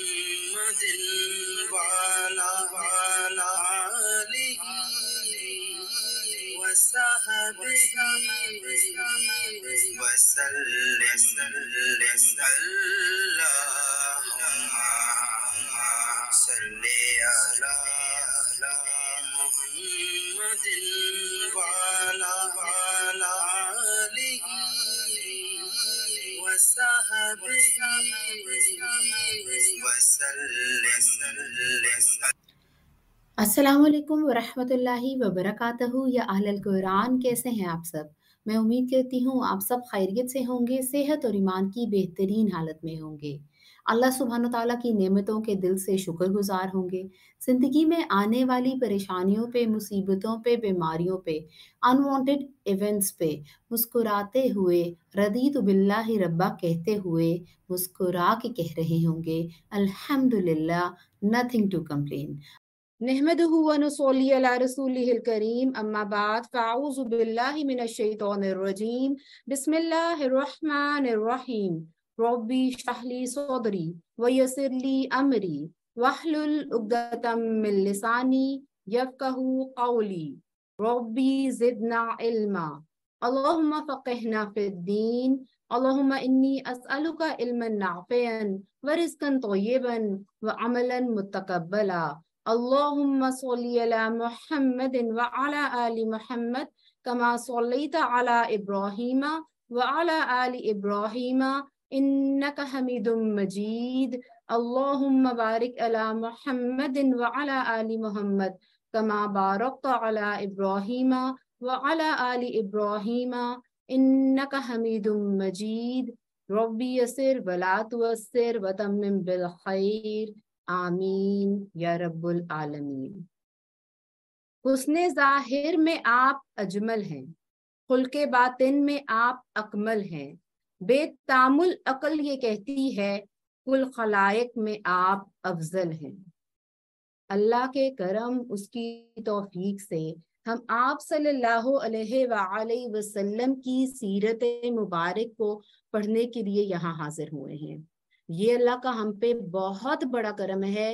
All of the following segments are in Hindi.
محمد وعلى آله وصحبه وسلم اللهم صل على محمد وعلى آله अस्सलाम वालेकुम वरहमतुल्लाहि वबरकातहू या अहल कुरान कैसे हैं आप सब मैं उम्मीद करती हूँ आप सब खैरियत से होंगे सेहत और ईमान की बेहतरीन हालत में होंगे अल्लाह सुबहान ताली की नेमतों के दिल से शुक्रगुजार होंगे ज़िंदगी में आने वाली परेशानियों पे मुसीबतों पे बीमारियों पे अनवांटेड इवेंट्स पे मुस्कुराते हुए रदी तो बिल्ला ही रब्बा कहते हुए मुस्कुरा के कह रहे होंगे अल्हम्दुलिल्लाह नथिंग टू कम्प्लेन नहमदीम अम्माबाद फ़ाउज़बिल्लिमिनशैतरजीम बिसमीम ربي اشرح لي صدري ويسر لي أمري واحلل عقدة من لساني يفقه قولي ربي زدنا علما اللهم فقهنا في الدين اللهم إني أسألك علما نافعا ورزقا طيبا وعملا متقبلا اللهم صل على محمد وعلى آل محمد كما صليت على إبراهيم وعلى آل إبراهيم إنك حميد مجيد اللهم بارك على محمد وعلى آل محمد كما باركت على إبراهيم وعلى آل إبراهيم إنك حميد مجيد ربي يسر ولا توسر وتمم بالخير آمين يا رب العالمين حسن ظاہر میں آپ اجمل ہیں خلق باطن میں آپ اکمل ہیں बेतामुल अकल ये कहती है कुल खलायक में आप अफजल हैं अल्लाह के करम उसकी तौफीक से हम आप सल्लल्लाहु अलैहि वसल्लम की सीरत मुबारक को पढ़ने के लिए यहाँ हाजिर हुए हैं ये अल्लाह का हम पे बहुत बड़ा करम है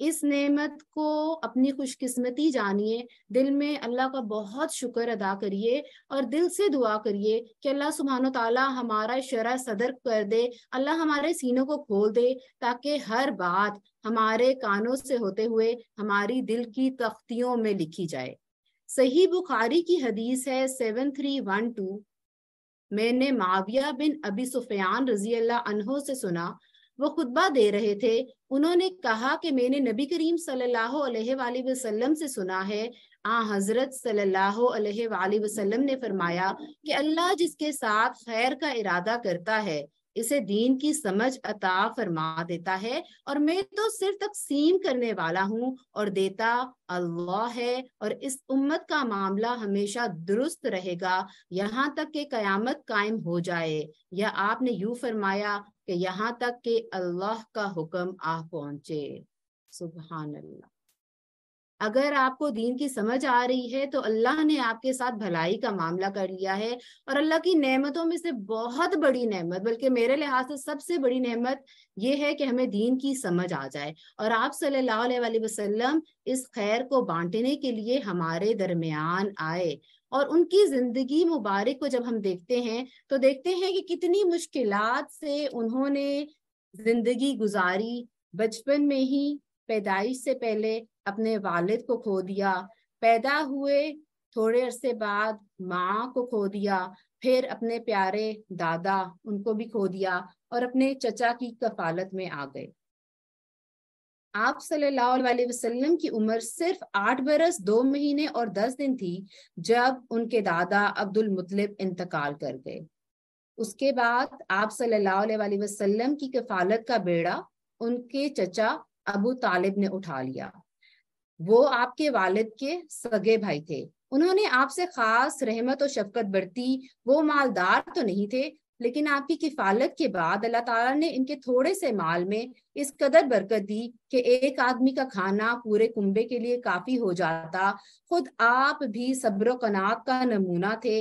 इस नेमत को अपनी खुशकिस्मती जानिए दिल में अल्लाह का बहुत शुक्र अदा करिए और दिल से दुआ करिए कि अल्लाह सुबहान तला हमारा शरा सदर कर दे अल्लाह हमारे सीनों को खोल दे ताकि हर बात हमारे कानों से होते हुए हमारी दिल की तख्तियों में लिखी जाए सही बुखारी की हदीस है सेवन थ्री वन टू मैंने माविया बिन अबी सुफियान रजी अल्लाह अनहो से सुना वो खुतबा दे रहे थे उन्होंने कहा कि मैंने नबी करीम सल्लल्लाहु अलैहि वसल्लम से सुना है आ हजरत सल्लल्लाहु अलैहि वसल्लम ने फरमाया कि अल्लाह जिसके साथ खैर का इरादा करता है इसे दीन की समझ अता फरमा देता है और मैं तो सिर्फ तकसीम करने वाला हूँ और देता अल्लाह है और इस उम्मत का मामला हमेशा दुरुस्त रहेगा यहाँ तक के कयामत कायम हो जाए या आपने यू फरमाया कि यहाँ तक कि अल्लाह का हुक्म आ पहुंचे सुबहान अल्लाह अगर आपको दीन की समझ आ रही है तो अल्लाह ने आपके साथ भलाई का मामला कर लिया है और अल्लाह की नेमतों में से बहुत बड़ी नेमत बल्कि मेरे लिहाज से सबसे बड़ी नेमत ये है कि हमें दीन की समझ आ जाए और आप सल्लल्लाहु अलैहि वसल्लम इस खैर को बांटने के लिए हमारे दरमियान आए और उनकी जिंदगी मुबारक को जब हम देखते हैं तो देखते हैं कि कितनी मुश्किल से उन्होंने जिंदगी गुजारी बचपन में ही पैदाइश से पहले अपने वालिद को खो दिया पैदा हुए थोड़े अरसे बाद माँ को खो दिया फिर अपने प्यारे दादा उनको भी खो दिया और अपने चचा की कफालत में आ गए आप सल्लल्लाहु अलैहि वसल्लम की उम्र सिर्फ आठ बरस दो महीने और दस दिन थी जब उनके दादा अब्दुल मुतलिब इंतकाल कर गए उसके बाद आप सल्लल्लाहु अलैहि वसल्लम की कफालत का बेड़ा उनके चचा अबू तालिब ने उठा लिया वो आपके वालिद के सगे भाई थे उन्होंने आपसे खास रहमत और शफकत बरती वो मालदार तो नहीं थे लेकिन आपकी किफालत के बाद अल्लाह ताला ने इनके थोड़े से माल में इस कदर बरकत दी कि एक आदमी का खाना पूरे कुंबे के लिए काफी हो जाता खुद आप भी सब्र कनात का नमूना थे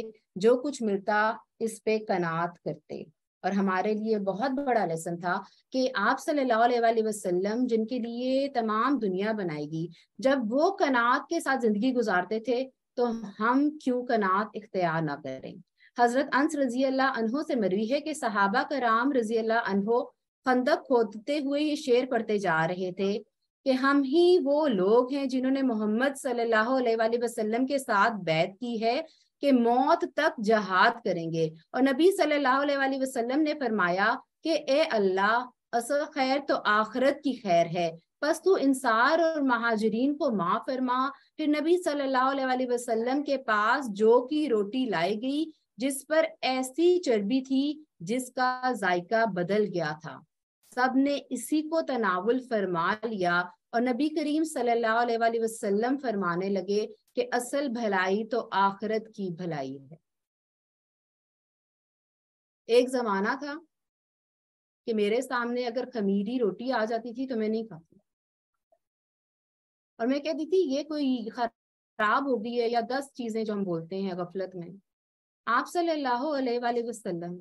जो कुछ मिलता इस पे कनात करते और हमारे लिए बहुत बड़ा लेसन था कि आप सल्लल्लाहु अलैहि वसल्लम जिनके लिए तमाम दुनिया बनाएगी जब वो कनात के साथ जिंदगी गुजारते थे तो हम क्यों कनात इख्तियार ना करें हज़रत अंस रजी अल्लाह से मरवी है कि सहाबा का राम रजी अल्लाह खंदक खोदते हुए ये शेर पढ़ते जा रहे थे कि हम ही वो लोग हैं जिन्होंने मोहम्मद सल्लल्लाहु अलैहि वसल्लम के साथ बैत की है कि मौत तक जहाद करेंगे और नबी सल्लल्लाहु अलैहि वसल्लम ने फरमाया कि ए अल्लाह असल खैर तो आखरत की खैर है बस तू इंसार और महाजरीन को माँ फरमा फिर नबी सल्लल्लाहु अलैहि वसल्लम के पास जो की रोटी लाई गई जिस पर ऐसी चर्बी थी जिसका जायका बदल गया था सब ने इसी को तनावल फरमा लिया और नबी करीम सल्लल्लाहु अलैहि वसल्लम फरमाने लगे कि असल भलाई तो आखरत की भलाई है एक जमाना था कि मेरे सामने अगर खमीरी रोटी आ जाती थी तो मैं नहीं खाती और मैं कहती थी ये कोई खराब हो गई है या दस चीजें जो हम बोलते हैं गफलत में आप सल्लल्लाहु अलैहि वसल्लम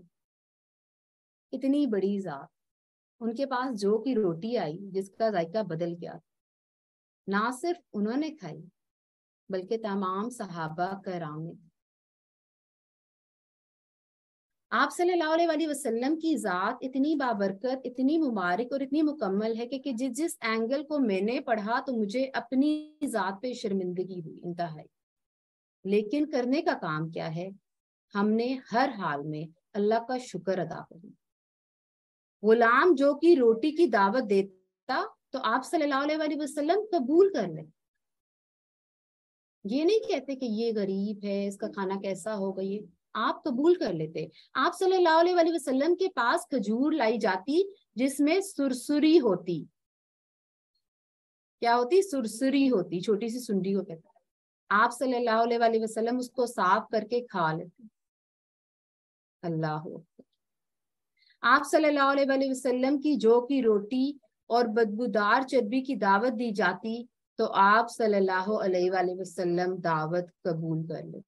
इतनी बड़ी जात उनके पास जो की रोटी आई जिसका जायका बदल गया ना सिर्फ उन्होंने खाई बल्कि तमाम सहाबा कराम ने आप सल्लल्लाहु अलैहि वसल्लम की ज़ात इतनी बाबरकत इतनी मुबारक और इतनी मुकम्मल है कि, कि जिस जिस एंगल को मैंने पढ़ा तो मुझे अपनी ज़ात पे शर्मिंदगी हुई इंतहाई लेकिन करने का काम क्या है हमने हर हाल में अल्लाह का शुक्र अदा करना गुलाम जो कि रोटी की दावत देता तो आप सल्लल्लाहु अलैहि वसल्लम कबूल कर ले ये नहीं कहते कि ये गरीब है इसका खाना कैसा होगा ये आप कबूल कर लेते आप सल्लल्लाहु अलैहि वसल्लम के पास खजूर लाई जाती जिसमें सुरसुरी होती क्या होती सुरसुरी होती छोटी सी सुंडी को कहता आप सल्लल्लाहु अलैहि वसल्लम उसको साफ करके खा लेते अल्लाह आप सल्लल्लाहु अलैहि वसल्लम की जो की रोटी और बदबूदार चर्बी की दावत दी जाती तो आप सल्लल्लाहु अलैहि वसल्लम दावत कबूल कर ले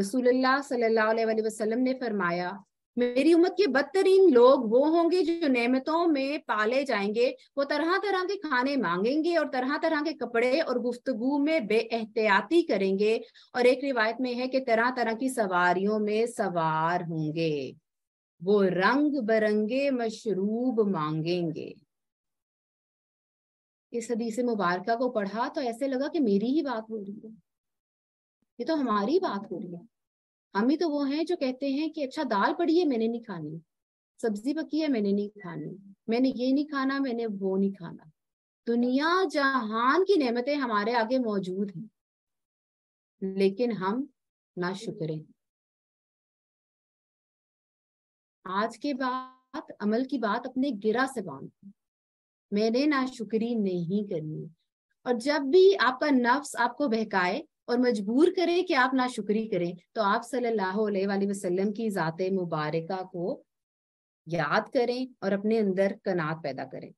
रसूलुल्लाह सल्लल्लाहु अलैहि वसल्लम ने फरमाया मेरी उम्र के बदतरीन लोग वो होंगे जो नेमतों में पाले जाएंगे वो तरह तरह के खाने मांगेंगे और तरह तरह के कपड़े और गुफ्तगु में बेएहतियाती करेंगे और एक रिवायत में है कि तरह तरह की सवारियों में सवार होंगे वो रंग बरंगे मशरूब मांगेंगे इस हदीस मुबारका को पढ़ा तो ऐसे लगा कि मेरी ही बात हो रही है ये तो हमारी बात हो रही है हम ही तो वो हैं जो कहते हैं कि अच्छा दाल पड़ी है मैंने नहीं खानी सब्जी पकी है मैंने नहीं खानी मैंने ये नहीं खाना मैंने वो नहीं खाना दुनिया जहान की नेमतें हमारे आगे मौजूद हैं लेकिन हम ना शुक्र आज के बाद अमल की बात अपने गिरा से बांध मैंने ना शुक्री नहीं करनी और जब भी आपका नफ्स आपको बहकाए और मजबूर करें कि आप ना शुक्री करें तो आप सल्लल्लाहु अलैहि वसल्लम की ज़ात मुबारका को याद करें और अपने अंदर कनात पैदा करें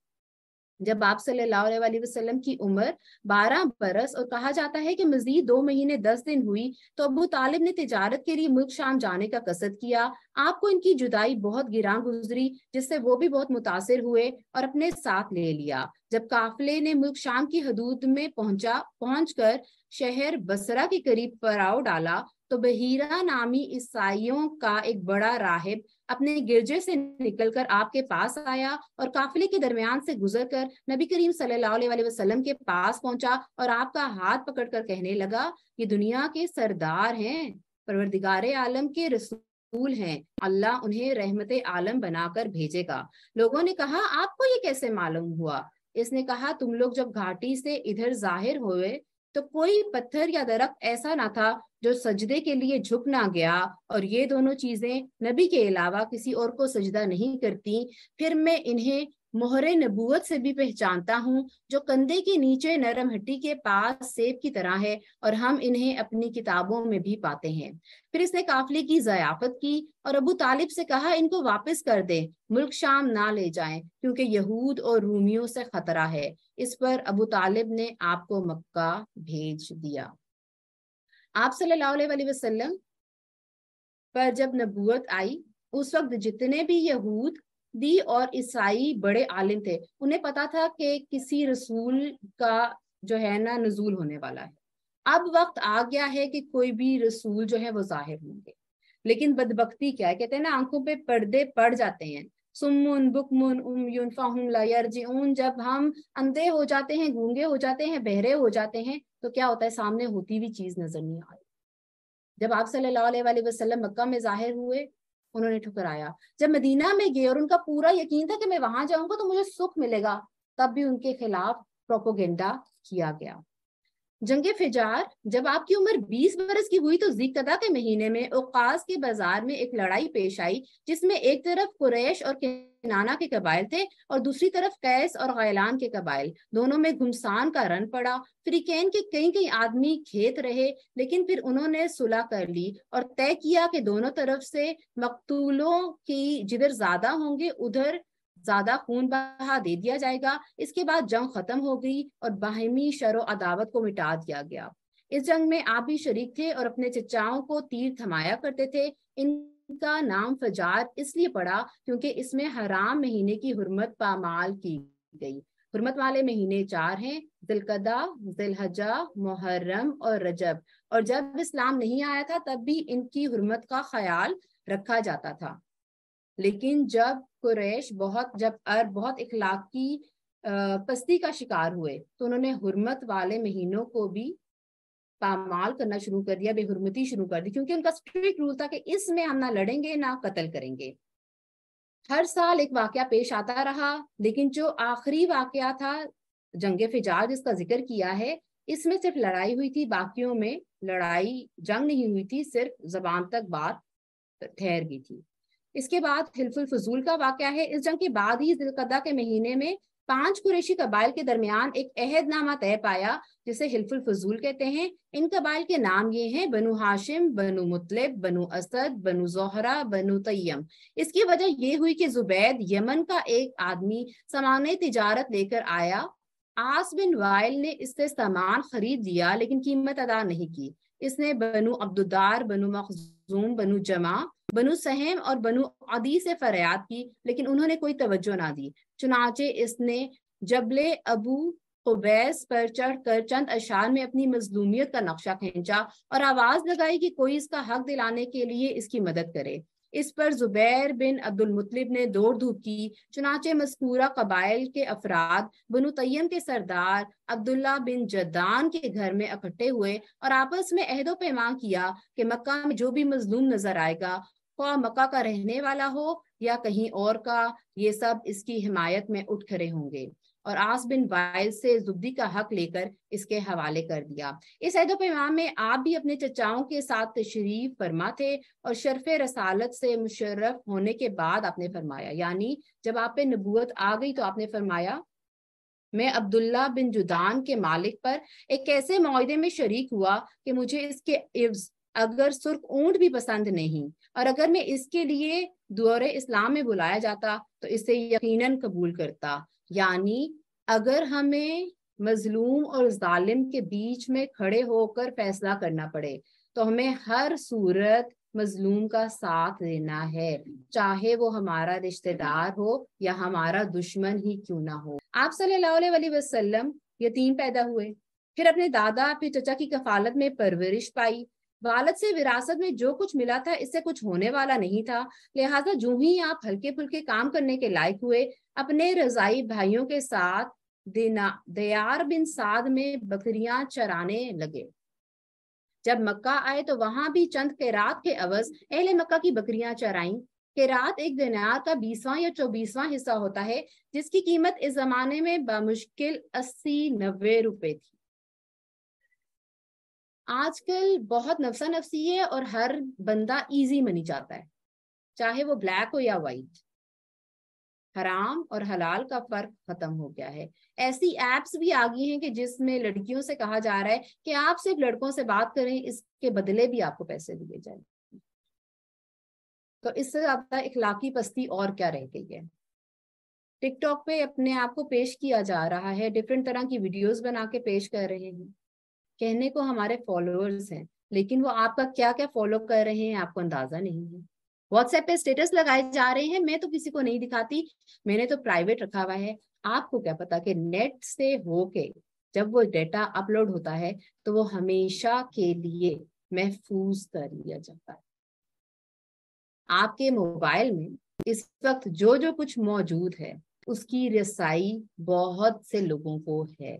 जब आप सल्लल्लाहु वसल्लम की उम्र 12 बरस और कहा जाता है कि मजीद दो महीने दस दिन हुई तो अबू तालिब ने तिजारत के लिए मुल्क शाम जाने का कसद किया आपको इनकी जुदाई बहुत गिरा गुजरी जिससे वो भी बहुत मुतासर हुए और अपने साथ ले लिया जब काफिले ने मुल्क शाम की हदूद में पहुंचा पहुंच कर शहर बसरा के करीब पड़ाव डाला तो बहीरा नामी ईसाइयों का एक बड़ा राहिब अपने गिरजे से निकलकर आपके पास आया और काफिले के दरमियान से गुजर कर नबी करीम सल्लल्लाहु वसल्लम के पास पहुंचा और आपका हाथ पकड़कर कहने लगा ये दुनिया के सरदार हैं परवरदिगार आलम के रसूल रसूल हैं अल्लाह उन्हें रहमत आलम बनाकर भेजेगा लोगों ने कहा आपको ये कैसे मालूम हुआ इसने कहा तुम लोग जब घाटी से इधर जाहिर हुए तो कोई पत्थर या दरख्त ऐसा ना था जो सजदे के लिए झुक ना गया और ये दोनों चीजें नबी के अलावा किसी और को सजदा नहीं करती फिर मैं इन्हें मोहरे नबूत से भी पहचानता हूँ जो कंधे के नीचे नरम हड्डी के पास सेब की तरह है और हम इन्हें अपनी किताबों में भी पाते हैं फिर इसने काफिले की जयाफत की और अबू तालिब से कहा इनको वापस कर दे मुल्क शाम ना ले जाएं क्योंकि यहूद और रूमियों से खतरा है इस पर अबू तालिब ने आपको मक्का भेज दिया आप सल्लाम पर जब नबूत आई उस वक्त जितने भी यहूद दी और ईसाई बड़े आलिम थे उन्हें पता था कि किसी रसूल का जो है ना नजूल होने वाला है अब वक्त आ गया है कि कोई भी रसूल जो है वो जाहिर होंगे लेकिन बदबकती क्या है कहते हैं ना आंखों पे पर्दे पड़ जाते हैं सुमुन बुकमुन उमयुन फाहुम लयरजिउन जब हम अंधे हो जाते हैं गूंगे हो जाते हैं बहरे हो जाते हैं तो क्या होता है सामने होती हुई चीज नजर नहीं आई जब आप सल्लल्लाहु अलैहि वसल्लम मक्का में जाहिर हुए उन्होंने ठुकराया जब मदीना में गए और उनका पूरा यकीन था कि मैं वहां जाऊंगा तो मुझे सुख मिलेगा तब भी उनके खिलाफ प्रोपोगेंडा किया गया जंगे फिजार जब आपकी उम्र 20 बरस की हुई तो जिकदा के महीने में उकास के बाजार में एक लड़ाई पेश आई जिसमें एक तरफ कुरैश और नाना के कबाइल थे और दूसरी तरफ कैस और गैलान के कबाइल दोनों में घुमसान का रन पड़ा फ्रिकेन के कई कई आदमी खेत रहे लेकिन फिर उन्होंने सुलह कर ली और तय किया कि दोनों तरफ से मकतूलों की जिधर ज्यादा होंगे उधर ज्यादा खून बहा दे दिया जाएगा इसके बाद जंग खत्म हो गई और बाहमी शर अदावत को मिटा दिया गया इस जंग में आप भी शरीक थे और अपने चचाओं को तीर थमाया करते थे इन का नाम फजार इसलिए पड़ा क्योंकि इसमें हराम महीने की हरमत पामाल की गई हरमत वाले महीने चार हैं दिलकदा दिलहजा मुहर्रम और रजब और जब इस्लाम नहीं आया था तब भी इनकी हरमत का ख्याल रखा जाता था लेकिन जब कुरैश बहुत जब अरब बहुत इखलाक की पस्ती का शिकार हुए तो उन्होंने हरमत वाले महीनों को भी पामाल करना शुरू कर दिया बेहरमती शुरू कर दी क्योंकि उनका स्ट्रिक्ट रूल था कि इसमें हम ना लड़ेंगे ना कत्ल करेंगे हर साल एक वाक्य पेश आता रहा लेकिन जो आखिरी वाक्य था जंग फिजाज इसका जिक्र किया है इसमें सिर्फ लड़ाई हुई थी बाकियों में लड़ाई जंग नहीं हुई थी सिर्फ जबान तक बात ठहर गई थी इसके बाद हिलफुल फजूल का वाक्य है इस जंग के बाद ही जिलकदा के महीने में पांच कुरेशी कबाइल के दरमियान एक अहदनामा तय पाया जिसे हिलफुल फजूल कहते हैं इन कबाइल के नाम ये हैं बनु हाशिम बनु मुतलब बनु असद बनु जोहरा बनु तयम इसकी वजह ये हुई कि जुबैद यमन का एक आदमी सामान तिजारत लेकर आया आस बिन वायल ने इससे सामान खरीद लिया लेकिन कीमत अदा नहीं की इसने बनु अब्दुदार बनु मखजूम बनु जमा बनु सहम और बनु अदी से फरियाद की लेकिन उन्होंने कोई तवज्जो ना दी चुनाचे इसने जबले अबू उबैस पर चढ़कर चंद अशार में अपनी मजलूमियत का नक्शा खींचा और आवाज लगाई कि कोई इसका हक दिलाने के लिए इसकी मदद करे इस पर जुबैर बिन अब्दुल मुतलिब ने दौड़ धूप की चुनाचे मस्कूरा कबाइल के अफराद बनु तयम के सरदार अब्दुल्ला बिन जद्दान के घर में इकट्ठे हुए और आपस में अहदो पैमा किया कि मक्का में जो भी मजलूम नजर आएगा खा मक्का का रहने वाला हो या कहीं और का ये सब इसकी हिमायत में उठ खड़े होंगे और आस बिन वायल से जुब्दी का हक लेकर इसके हवाले कर दिया इस अहद पैमाम में आप भी अपने चचाओं के साथ तशरीफ फरमा थे और शरफ रसालत से मुशर्रफ होने के बाद आपने फरमाया यानी जब आप पे नबूत आ गई तो आपने फरमाया मैं अब्दुल्ला बिन जुदान के मालिक पर एक ऐसे माहदे में शरीक हुआ कि मुझे इसके इव्स अगर सुर्ख ऊंट भी पसंद नहीं और अगर मैं इसके लिए दौरे इस्लाम में बुलाया जाता तो इसे यकीनन कबूल करता यानी अगर हमें मजलूम और जालिम के बीच में खड़े होकर फैसला करना पड़े तो हमें हर सूरत मजलूम का साथ देना है चाहे वो हमारा रिश्तेदार हो या हमारा दुश्मन ही क्यों ना हो आप सल्लल्लाहु अलैहि वसल्लम यतीम पैदा हुए फिर अपने दादा फिर चचा की कफालत में परवरिश पाई वालद से विरासत में जो कुछ मिला था इससे कुछ होने वाला नहीं था लिहाजा जू ही आप हल्के फुल्के काम करने के लायक हुए अपने रजाई भाइयों के साथ दयार बिन साद में बकरियां चराने लगे जब मक्का आए तो वहां भी चंद रात के अवज अहले मक्का की बकरियां चराई रात एक दिनार का बीसवां या चौबीसवां हिस्सा होता है जिसकी कीमत इस जमाने में बामुश्किल अस्सी नब्बे रुपए थी आजकल बहुत नफसा नफसी है और हर बंदा इजी मनी चाहता है चाहे वो ब्लैक हो या वाइट हराम और हलाल का फर्क खत्म हो गया है ऐसी एप्स भी आ गई हैं कि जिसमें लड़कियों से कहा जा रहा है कि आप सिर्फ लड़कों से बात करें इसके बदले भी आपको पैसे दिए जाए तो इससे ज्यादा इखलाकी पस्ती और क्या रह गई है टिकटॉक पे अपने आप को पेश किया जा रहा है डिफरेंट तरह की वीडियोस बना के पेश कर रहे हैं कहने को हमारे फॉलोअर्स हैं लेकिन वो आपका क्या क्या फॉलो कर रहे हैं आपको अंदाजा नहीं है व्हाट्सएप पे स्टेटस लगाए जा रहे हैं मैं तो किसी को नहीं दिखाती मैंने तो प्राइवेट रखा हुआ है आपको क्या पता कि नेट से होके जब वो डेटा अपलोड होता है तो वो हमेशा के लिए महफूज कर लिया जाता है आपके मोबाइल में इस वक्त जो जो कुछ मौजूद है उसकी रसाई बहुत से लोगों को है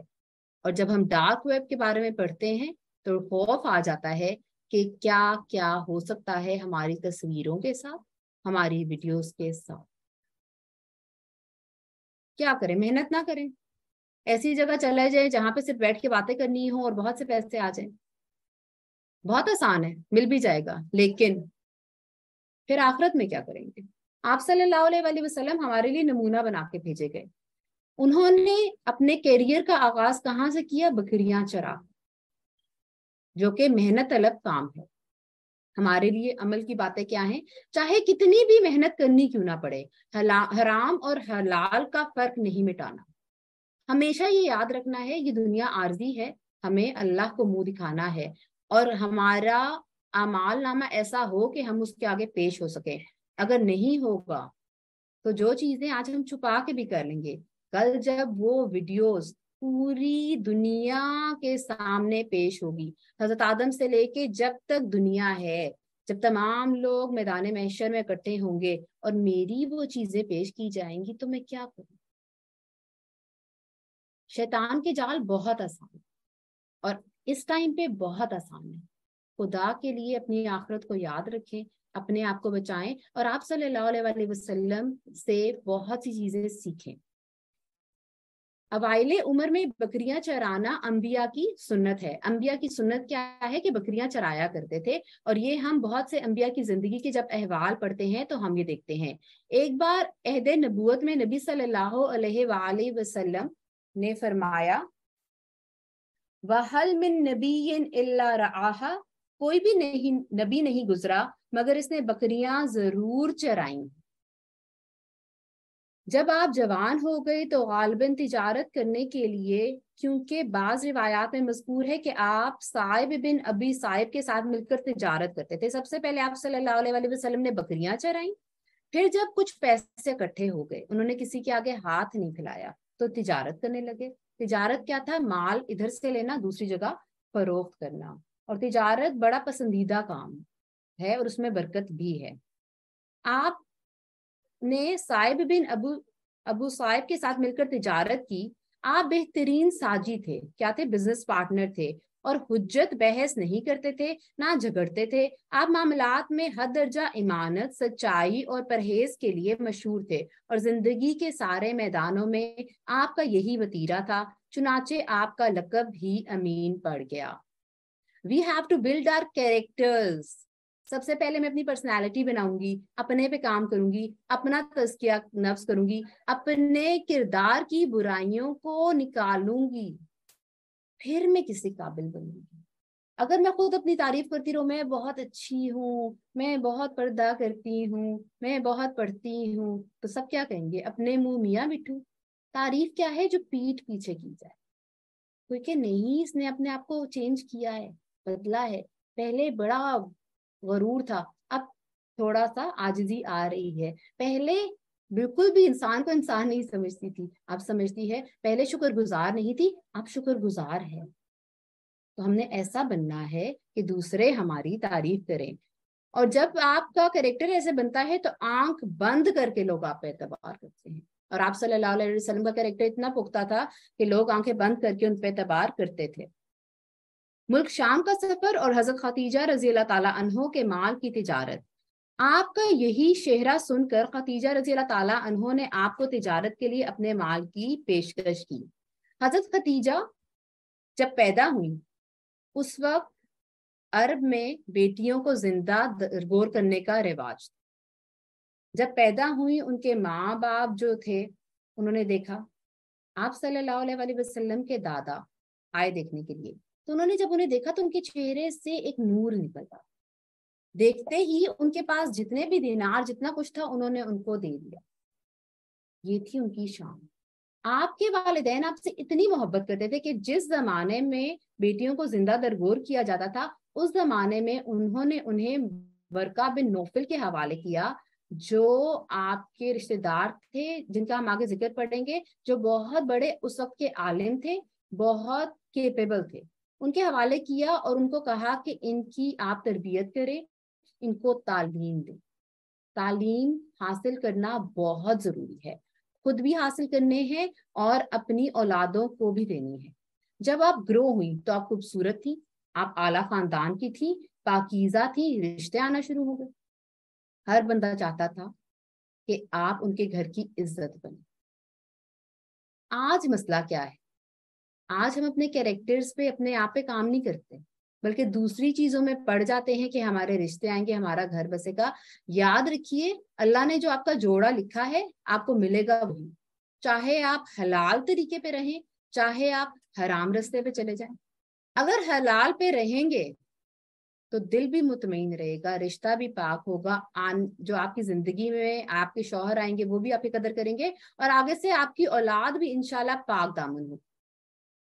और जब हम डार्क वेब के बारे में पढ़ते हैं तो खौफ आ जाता है कि क्या क्या हो सकता है हमारी तस्वीरों के साथ हमारी वीडियोस के साथ क्या करें मेहनत ना करें ऐसी जगह चले जाए जहां पे सिर्फ बैठ के बातें करनी हो और बहुत से पैसे आ जाए बहुत आसान है मिल भी जाएगा लेकिन फिर आखिरत में क्या करेंगे आप सल्लल्लाहु अलैहि वसल्लम हमारे लिए नमूना बना के भेजे गए उन्होंने अपने करियर का आगाज कहाँ से किया बकरियां चरा जो कि मेहनत अलग काम है हमारे लिए अमल की बातें क्या हैं चाहे कितनी भी मेहनत करनी क्यों ना पड़े हराम और हलाल का फर्क नहीं मिटाना हमेशा ये याद रखना है ये दुनिया आर्जी है हमें अल्लाह को मुंह दिखाना है और हमारा अमाल नामा ऐसा हो कि हम उसके आगे पेश हो सके अगर नहीं होगा तो जो चीजें आज हम छुपा के भी कर लेंगे कल जब वो वीडियोस पूरी दुनिया के सामने पेश होगी हजरत आदम से लेके जब तक दुनिया है जब तमाम लोग मैदान महशर में इकट्ठे होंगे और मेरी वो चीजें पेश की जाएंगी तो मैं क्या करूं शैतान के जाल बहुत आसान और इस टाइम पे बहुत आसान है खुदा के लिए अपनी आखरत को याद रखें अपने आप को बचाएं और आप सल्लल्लाहु अलैहि वसल्लम से बहुत सी चीजें सीखें अवाइले उम्र में बकरियां चराना अंबिया की सुन्नत है अंबिया की सुन्नत क्या है कि बकरियां चराया करते थे और ये हम बहुत से अंबिया की जिंदगी के जब अहवाल पढ़ते हैं तो हम ये देखते हैं एक बार अहद नबूत में नबी सल्लल्लाहु अलैहि वसल्लम ने फरमाया वहल मिन नबी कोई भी नहीं नबी नहीं गुजरा मगर इसने बकरियां जरूर चराई जब आप जवान हो गए तो गालबन तजारत करने के लिए क्योंकि बाज रिवायात में मजकूर है कि आप साहिब बिन अबी साहिब के साथ मिलकर तजारत करते थे सबसे पहले आप सल्लल्लाहु अलैहि वसल्लम ने बकरियां चराई फिर जब कुछ पैसे इकट्ठे हो गए उन्होंने किसी के आगे हाथ नहीं फैलाया तो तजारत करने लगे तजारत क्या था माल इधर से लेना दूसरी जगह फरोख्त करना और तजारत बड़ा पसंदीदा काम है और उसमें बरकत भी है आप ने साहिब बिन अबू अबू साहिब के साथ मिलकर तिजारत की आप बेहतरीन साजी थे क्या थे बिजनेस पार्टनर थे और हुज्जत बहस नहीं करते थे ना झगड़ते थे आप मामला में हद दर्जा इमानत सच्चाई और परहेज के लिए मशहूर थे और जिंदगी के सारे मैदानों में आपका यही वतीरा था चुनाचे आपका लकब भी अमीन पड़ गया we have to build our characters सबसे पहले मैं अपनी पर्सनालिटी बनाऊंगी अपने पे काम करूंगी अपना तस्किया नफ्स करूंगी अपने किरदार की बुराइयों को निकालूंगी फिर मैं किसी काबिल बनूंगी अगर मैं खुद अपनी तारीफ करती रहूं मैं बहुत अच्छी हूँ मैं बहुत पर्दा करती हूँ मैं बहुत पढ़ती हूँ तो सब क्या कहेंगे अपने मुंह मियाँ बिठू तारीफ क्या है जो पीठ पीछे की जाए क्योंकि नहीं इसने अपने आप को चेंज किया है बदला है पहले बड़ा गरूर था अब थोड़ा सा आजजी आ रही है पहले बिल्कुल भी इंसान को इंसान नहीं समझती थी अब समझती है पहले शुक्रगुजार नहीं थी अब शुक्रगुजार है तो हमने ऐसा बनना है कि दूसरे हमारी तारीफ करें और जब आपका करेक्टर ऐसे बनता है तो आंख बंद करके लोग आप पे एतबार करते हैं और आप सल्लल्लाहु अलैहि वसल्लम का करेक्टर इतना पुख्ता था कि लोग आंखें बंद करके उन पर एतबार करते थे मुल्क शाम का सफर और हजरत खतीजा रजी अल्लाह के माल की तिजारत आपका यही शेहरा सुनकर खतीजा रजी अल्लाह ने आपको तिजारत के लिए अपने माल की पेशकश की हजरत खतीजा जब पैदा हुई उस वक्त अरब में बेटियों को जिंदा गौर करने का रिवाज था जब पैदा हुई उनके माँ बाप जो थे उन्होंने देखा आप सल्लल्लाहु अलैहि वसल्लम के दादा आए देखने के लिए तो उन्होंने जब उन्हें देखा तो उनके चेहरे से एक हम्म। नूर निकलता देखते ही उनके पास जितने भी दिनार जितना कुछ था उन्होंने उनको दे दिया ये थी उनकी शान आपके वालदेन आपसे इतनी मोहब्बत करते थे कि जिस जमाने में बेटियों को जिंदा दरगोर किया जाता था उस जमाने में उन्होंने उन्हें वर्का बिन नोफिल के हवाले किया जो आपके रिश्तेदार थे जिनका हम आगे जिक्र पढ़ेंगे जो बहुत बड़े उस वक्त के आलिम थे बहुत केपेबल थे उनके हवाले किया और उनको कहा कि इनकी आप तरबियत करें इनको तालीम दें तालीम हासिल करना बहुत ज़रूरी है खुद भी हासिल करने हैं और अपनी औलादों को भी देनी है जब आप ग्रो हुई तो आप खूबसूरत थी आप आला खानदान की थी पाकिजा थी रिश्ते आना शुरू हो गए हर बंदा चाहता था कि आप उनके घर की इज्जत बने आज मसला क्या है आज हम अपने कैरेक्टर्स पे अपने आप पे काम नहीं करते बल्कि दूसरी चीजों में पड़ जाते हैं कि हमारे रिश्ते आएंगे हमारा घर बसेगा याद रखिए अल्लाह ने जो आपका जोड़ा लिखा है आपको मिलेगा वही चाहे आप हलाल तरीके पे रहें चाहे आप हराम रस्ते पे चले जाएं अगर हलाल पे रहेंगे तो दिल भी मुतमिन रहेगा रिश्ता भी पाक होगा आन जो आपकी जिंदगी में आपके शौहर आएंगे वो भी आपकी कदर करेंगे और आगे से आपकी औलाद भी इनशाला पाक दामन होगी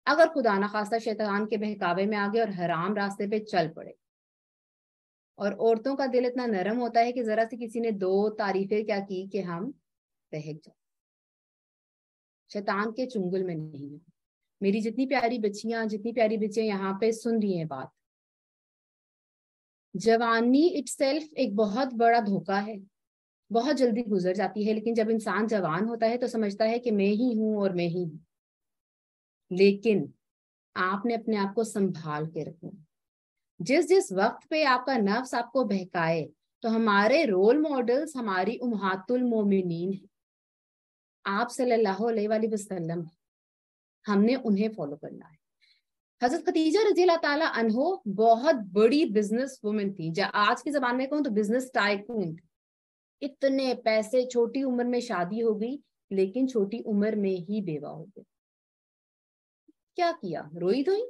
अगर खुदा ना खासा शैतान के बहकावे में आ गए और हराम रास्ते पे चल पड़े और औरतों का दिल इतना नरम होता है कि जरा से किसी ने दो तारीफें क्या की कि हम बहक जाए शैतान के चुंगल में नहीं है मेरी जितनी प्यारी बच्चियां जितनी प्यारी बच्चियां यहाँ पे सुन रही हैं बात जवानी इट एक बहुत बड़ा धोखा है बहुत जल्दी गुजर जाती है लेकिन जब इंसान जवान होता है तो समझता है कि मैं ही हूँ और मैं ही हूँ लेकिन आपने अपने आप को संभाल के रखना जिस जिस वक्त पे आपका नफ्स आपको बहकाए तो हमारे रोल मॉडल्स हमारी उमहातुल मोमिनीन है आप सल्लल्लाहु अलैहि वसल्लम हमने उन्हें फॉलो करना है हजरत खतीजा रजी अल्लाह अनहो बहुत बड़ी बिजनेस वुमेन थी जब आज के जमाने में कहूँ तो बिजनेस टाइकून इतने पैसे छोटी उम्र में शादी हो गई लेकिन छोटी उम्र में ही बेवा हो गई क्या किया रोई धोई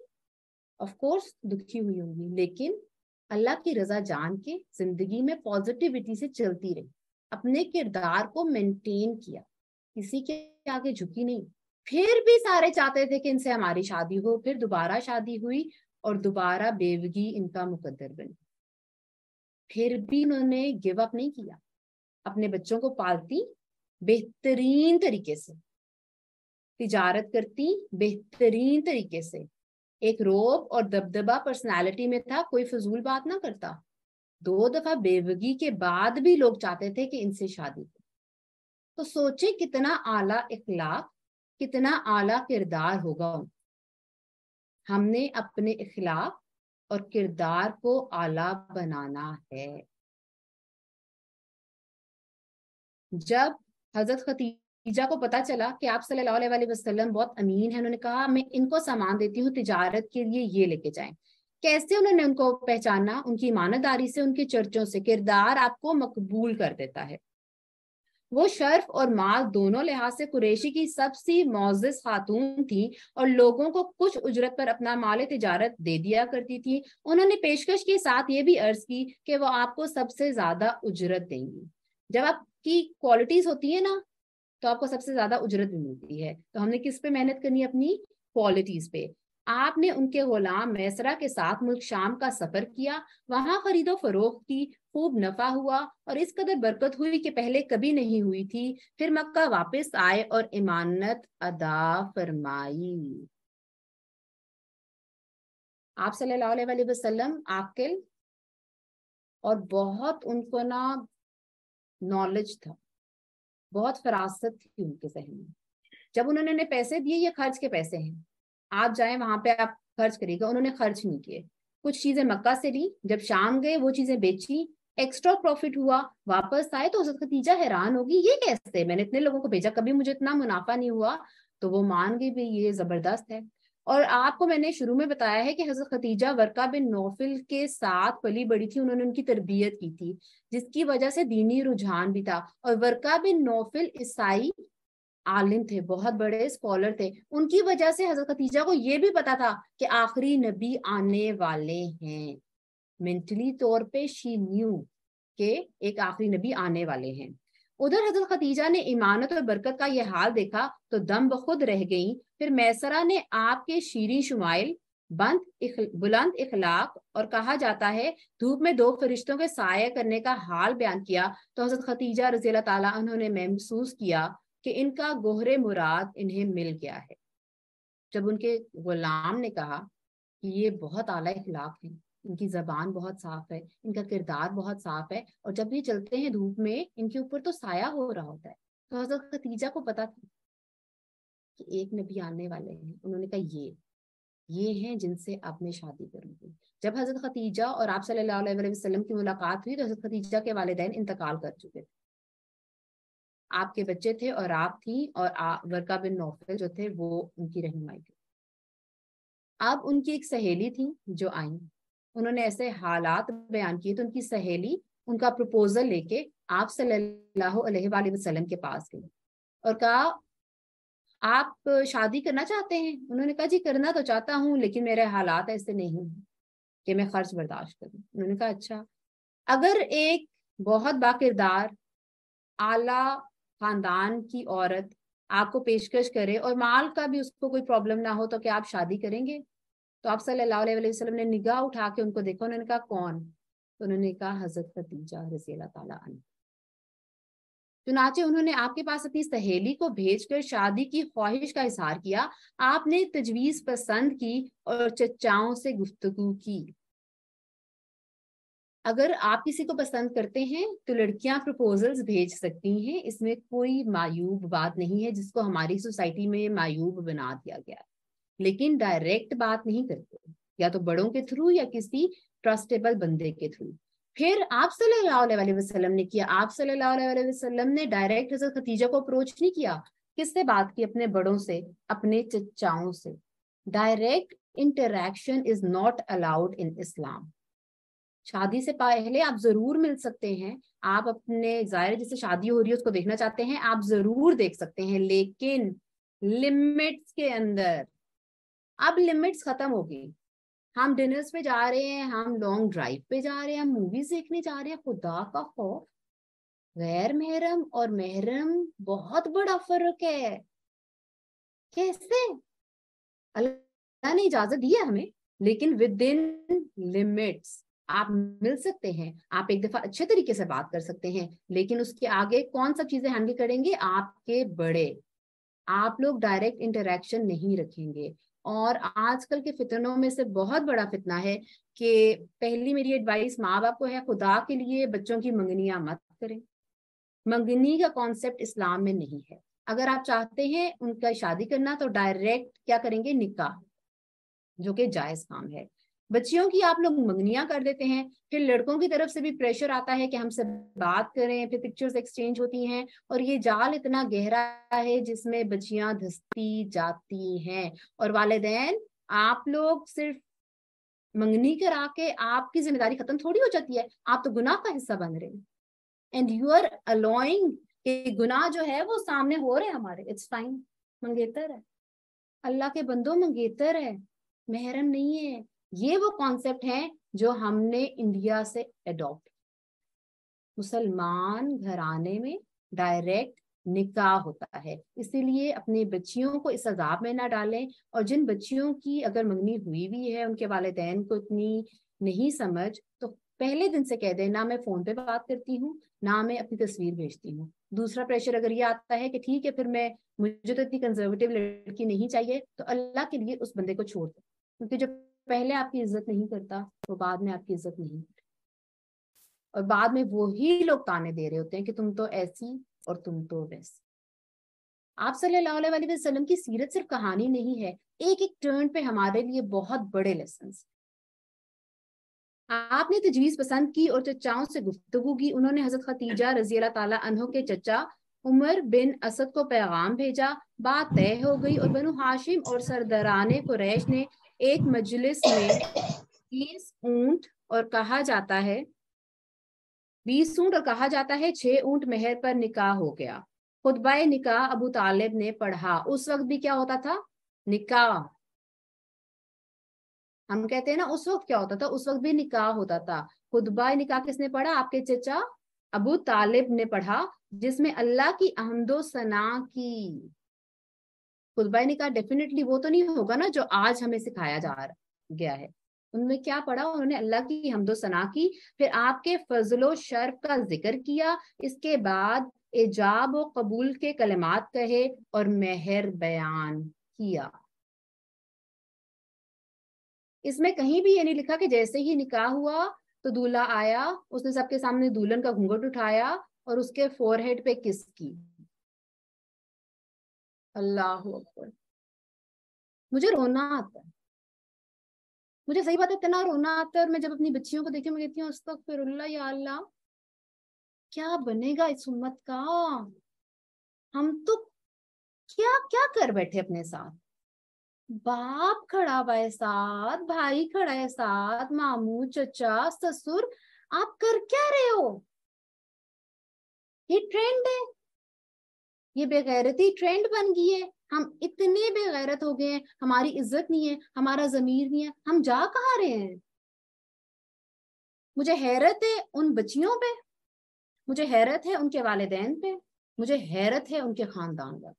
ऑफकोर्स दुखी हुई होंगी लेकिन अल्लाह की रजा जान के जिंदगी में पॉजिटिविटी से चलती रही अपने किरदार को मेंटेन किया किसी के आगे झुकी नहीं फिर भी सारे चाहते थे कि इनसे हमारी शादी हो फिर दोबारा शादी हुई और दोबारा बेवगी इनका मुकद्दर बनी फिर भी उन्होंने गिव अप नहीं किया अपने बच्चों को पालती बेहतरीन तरीके से तिजारत करती बेहतरीन तरीके से एक रोब और दबदबा पर्सनालिटी में था कोई फजूल बात ना करता दो दफा बेवगी के बाद भी लोग चाहते थे कि इनसे शादी हो तो सोचे कितना आला इखलाक कितना आला किरदार होगा हमने अपने इखलाक और किरदार को आला बनाना है जब हजरत खतीब खदीजा को पता चला कि आप सल्लल्लाहु वसल्लम बहुत अमीन है उन्होंने कहा मैं इनको सामान देती हूँ तिजारत के लिए ये लेके जाए कैसे उन्होंने उनको पहचाना उनकी ईमानदारी से उनके चर्चों से किरदार आपको मकबूल कर देता है वो शर्फ और माल दोनों लिहाज से कुरेशी की सबसे मोजिस खातून थी और लोगों को कुछ उजरत पर अपना माल तजारत दे दिया करती थी उन्होंने पेशकश के साथ ये भी अर्ज की कि वो आपको सबसे ज्यादा उजरत देंगी जब आपकी क्वालिटीज होती है ना तो आपको सबसे ज्यादा उजरत भी मिलती है तो हमने किस पे मेहनत करनी है अपनी क्वालिटीज पे आपने उनके गुलाम मैसरा के साथ मुल्क शाम का सफर किया वहां खरीदो फरोख की खूब नफा हुआ और इस कदर बरकत हुई कि पहले कभी नहीं हुई थी फिर मक्का वापस आए और इमानत अदा फरमाई आप सल्लल्लाहु अलैहि वसल्लम आकिल और बहुत उनको ना नॉलेज था बहुत फरासत थी उनके जहन में जब उन्होंने पैसे दिए ये खर्च के पैसे हैं आप जाए वहां पे आप खर्च करिएगा उन्होंने खर्च नहीं किए कुछ चीजें मक्का से ली जब शाम गए वो चीजें बेची एक्स्ट्रा प्रॉफिट हुआ वापस आए तो उसका नतीजा हैरान होगी ये कैसे मैंने इतने लोगों को भेजा कभी मुझे इतना मुनाफा नहीं हुआ तो वो मान गई भी ये जबरदस्त है और आपको मैंने शुरू में बताया है कि हजरत खतीजा वर्का बिन नौफिल के साथ पली बड़ी थी उन्होंने उनकी तरबियत की थी जिसकी वजह से दीनी रुझान भी था और वर्का बिन नौफिल ईसाई आलिम थे बहुत बड़े स्कॉलर थे उनकी वजह से हजरत खतीजा को ये भी पता था कि आखिरी नबी आने वाले हैं मेंटली तौर पे शी न्यू के एक आखिरी नबी आने वाले हैं उधर हजरत खतीजा ने इमानत और बरकत का यह हाल देखा तो दम बखुद रह गई फिर मैसरा ने आपके शीरी शुमाइल बंद इखल, बुलंद इखलाक और कहा जाता है धूप में दो फरिश्तों के साय करने का हाल बयान किया तो हजरत खतीजा रजी तला उन्होंने महसूस किया कि इनका गोहरे मुराद इन्हें मिल गया है जब उनके गुलाम ने कहा कि ये बहुत आला इखलाक है इनकी जबान बहुत साफ है इनका किरदार बहुत साफ है और जब ये चलते हैं धूप में इनके ऊपर तो साया हो रहा होता है तो हजरत खतीजा को पता था कि एक नबी आने वाले हैं उन्होंने कहा ये ये हैं जिनसे अब मैं शादी करूंगी जब हजरत खतीजा और आप सल्लल्लाहु अलैहि वसल्लम की मुलाकात हुई तो हजरत खतीजा के वालदेन इंतकाल कर चुके थे आपके बच्चे थे और आप थी और आ, वर्का बिन नौफल जो थे वो उनकी रहनुमाई थी अब उनकी एक सहेली थी जो आई उन्होंने ऐसे हालात बयान किए तो उनकी सहेली उनका प्रपोजल लेके आप सल्लल्लाहु अलैहि वसल्लम के पास गई और कहा आप शादी करना चाहते हैं उन्होंने कहा जी करना तो चाहता हूँ लेकिन मेरे हालात ऐसे नहीं हैं कि मैं खर्च बर्दाश्त करूँ उन्होंने कहा अच्छा अगर एक बहुत बाकिरदार आला खानदान की औरत आपको पेशकश करे और माल का भी उसको कोई प्रॉब्लम ना हो तो क्या आप शादी करेंगे तो आप सल्लाम ने निगाह उठा के उनको देखा उन्होंने कहा कौन तो उन्होंने कहा हजरत खतीजा रजी अल्लाह चुनाचे उन्होंने आपके पास अपनी सहेली को भेजकर शादी की ख्वाहिश का इजहार किया आपने तजवीज पसंद की और चचाओं से गुफ्तगु की अगर आप किसी को पसंद करते हैं तो लड़कियां प्रपोजल्स भेज सकती हैं इसमें कोई मायूब बात नहीं है जिसको हमारी सोसाइटी में मायूब बना दिया गया लेकिन डायरेक्ट बात नहीं करते या तो बड़ों के थ्रू या किसी ट्रस्टेबल बंदे के थ्रू फिर आप सल्लल्लाहु अलैहि वसल्लम ने किया आप सल्लल्लाहु अलैहि वसल्लम ने डायरेक्ट हजरत खतीजा को अप्रोच नहीं किया किससे बात की अपने बड़ों से अपने चचाओं से direct interaction is not allowed in Islam शादी से पहले आप जरूर मिल सकते हैं आप अपने जाहिर जिससे शादी हो रही है उसको देखना चाहते हैं आप जरूर देख सकते हैं लेकिन लिमिट्स के अंदर अब लिमिट्स खत्म हो गई हम डिनर्स पे जा रहे हैं हम लॉन्ग ड्राइव पे जा रहे हैं हम मूवीज देखने जा रहे हैं खुदा का खौफ गैर महरम और महरम बहुत बड़ा फर्क है कैसे अल्लाह ने इजाजत दी है हमें लेकिन विद इन लिमिट्स आप मिल सकते हैं आप एक दफा अच्छे तरीके से बात कर सकते हैं लेकिन उसके आगे कौन सब चीजें हैंडल करेंगे आपके बड़े आप लोग डायरेक्ट इंटरेक्शन नहीं रखेंगे और आजकल के फितनों में से बहुत बड़ा फितना है कि पहली मेरी एडवाइस माँ बाप को है खुदा के लिए बच्चों की मंगनियां मत करें मंगनी का कॉन्सेप्ट इस्लाम में नहीं है अगर आप चाहते हैं उनका शादी करना तो डायरेक्ट क्या करेंगे निकाह जो कि जायज काम है बच्चियों की आप लोग मंगनियां कर देते हैं फिर लड़कों की तरफ से भी प्रेशर आता है कि हमसे बात करें फिर पिक्चर्स एक्सचेंज होती हैं और ये जाल इतना गहरा है जिसमें बच्चियां धसती जाती हैं और वालदेन आप लोग सिर्फ मंगनी करा के आपकी जिम्मेदारी खत्म थोड़ी हो जाती है आप तो गुनाह का हिस्सा बन रहे हैं एंड यू आर अलोइंग गुनाह जो है वो सामने हो रहे हैं हमारे इट्स फाइन मंगेतर है अल्लाह के बंदो मंगेतर है मेहरम नहीं है ये वो कॉन्सेप्ट हैं जो हमने इंडिया से एडॉप्ट मुसलमान घराने में डायरेक्ट निकाह होता है इसीलिए अपने बच्चियों को इस अजाब में ना डालें और जिन बच्चियों की अगर मंगनी हुई भी है उनके वालदेन को इतनी नहीं समझ तो पहले दिन से कह दें ना मैं फोन पे बात करती हूँ ना मैं अपनी तस्वीर भेजती हूँ दूसरा प्रेशर अगर ये आता है कि ठीक है फिर मैं मुझे तो इतनी कंजर्वेटिव लड़की नहीं चाहिए तो अल्लाह के लिए उस बंदे को छोड़ दो क्योंकि जब पहले आपकी इज्जत नहीं करता तो बाद में आपकी इज्जत नहीं और बाद में वो ही लोग ताने दे रहे होते हैं कि तुम तो ऐसी और तुम तो वैसी आप सल्लल्लाहु वसल्लम की सीरत सिर्फ कहानी नहीं है एक एक टर्न पे हमारे लिए बहुत बड़े लेसन आपने तजवीज तो पसंद की और चचाओं से गुफ्तगु की उन्होंने हजरत खतीजा रजी अल्लाह तहों के चचा उमर बिन असद को पैगाम भेजा बात तय हो गई और बनु हाशिम और सरदरान कुरैश ने एक मजलिस में बीस ऊंट और कहा जाता है बीस ऊंट और कहा जाता है छह ऊंट मेहर पर निकाह हो गया खुदबा निकाह अबू तालिब ने पढ़ा उस वक्त भी क्या होता था निकाह हम कहते हैं ना उस वक्त क्या होता था उस वक्त भी निकाह होता था खुदबा निकाह किसने पढ़ा आपके चचा अबू तालिब ने पढ़ा जिसमें अल्लाह की अहमदो सना की खुदबाई ने कहा डेफिनेटली वो तो नहीं होगा ना जो आज हमें सिखाया जा गया है उनमें क्या पढ़ा उन्होंने अल्लाह की हमदो सना की फिर आपके फजलो शर्फ का जिक्र किया इसके बाद एजाब व कबूल के कलमात कहे और मेहर बयान किया इसमें कहीं भी ये नहीं लिखा कि जैसे ही निकाह हुआ तो दूल्हा आया उसने सबके सामने दुल्हन का घूंघट उठाया और उसके फोरहेड पे किस की अल्लाह अकबर मुझे रोना आता है मुझे सही बात है इतना रोना आता है और मैं जब अपनी बच्चियों को देखती मैं कहती हूँ उस तक फिर या अल्लाह क्या बनेगा इस उम्मत का हम तो क्या क्या कर बैठे अपने साथ बाप खड़ा हुआ है साथ भाई खड़ा है साथ मामू चचा ससुर आप कर क्या रहे हो ये ट्रेंड है ये बेगैरती ट्रेंड बन गई है हम इतने बेगैरत हो गए हैं हमारी इज्जत नहीं है हमारा जमीर नहीं है हम जा कहा रहे हैं मुझे हैरत है उन बच्चियों पे मुझे हैरत है उनके वालदेन पे मुझे हैरत है उनके खानदान पर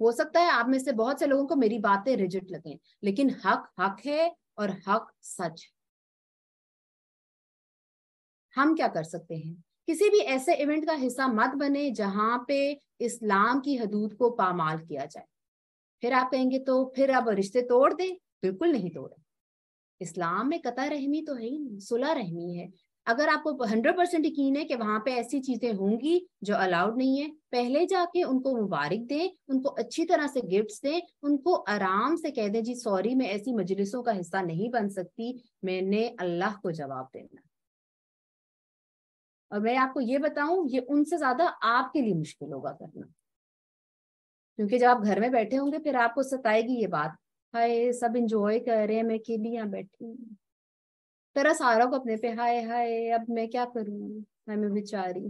हो सकता है आप में से बहुत से लोगों को मेरी बातें रिजिट लगे लेकिन हक हक है और हक सच हम क्या कर सकते हैं किसी भी ऐसे इवेंट का हिस्सा मत बने जहां पे इस्लाम की हदूद को पामाल किया जाए फिर आप कहेंगे तो फिर अब रिश्ते तोड़ दे बिल्कुल नहीं तोड़े इस्लाम में कतः रहमी तो है ही नहीं सुलह रहमी है अगर आपको हंड्रेड परसेंट यकीन है कि वहां पे ऐसी चीजें होंगी जो अलाउड नहीं है पहले जाके उनको मुबारक दें उनको अच्छी तरह से गिफ्ट्स दें उनको आराम से कह दें जी सॉरी मैं ऐसी मजलिसों का हिस्सा नहीं बन सकती मैंने अल्लाह को जवाब देना और मैं आपको ये बताऊं ये उनसे ज्यादा आपके लिए मुश्किल होगा करना क्योंकि जब आप घर में बैठे होंगे फिर आपको सताएगी ये बात हाय सब इंजॉय कर रहे हैं मैं अकेली यहाँ बैठी तरह सारा को अपने पे हाय हाय अब मैं क्या करूँ मैं बेचारी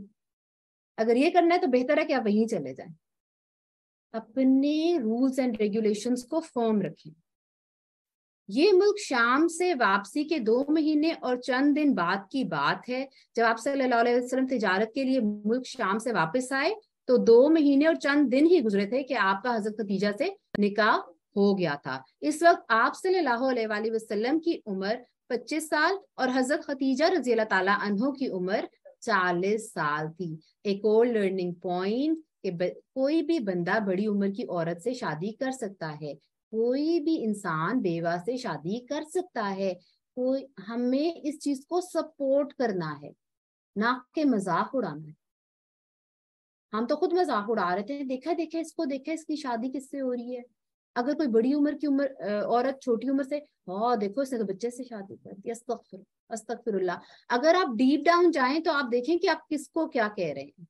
अगर ये करना है तो बेहतर है कि आप वहीं चले जाए अपने रूल्स एंड रेगुलेशंस को फॉर्म रखें ये मुल्क शाम से वापसी के दो महीने और चंद दिन बाद की बात है जब आप सल्लल्लाहु अलैहि वसल्लम तिजारत के लिए मुल्क शाम से वापस आए तो दो महीने और चंद दिन ही गुजरे थे कि आपका हजरत खतीजा से निकाह हो गया था इस वक्त आप सल्लल्लाहु अलैहि वसल्लम की उम्र 25 साल और हजरत खतीजा रजी अल्लाह तहों की उम्र 40 साल थी एक और लर्निंग पॉइंट कि कोई भी बंदा बड़ी उम्र की औरत से शादी कर सकता है कोई भी इंसान बेवा से शादी कर सकता है कोई हमें इस चीज को सपोर्ट करना है ना के मजाक उड़ाना है हम तो खुद मजाक उड़ा रहे थे देखा देखा इसको देखा इसकी शादी किससे हो रही है अगर कोई बड़ी उम्र की उम्र औरत छोटी उम्र से ओ हाँ, देखो इसने तो बच्चे से शादी कर दी अस्तफिर अस्तफिरल्ला अगर आप डीप डाउन जाए तो आप देखें कि आप किसको क्या कह रहे हैं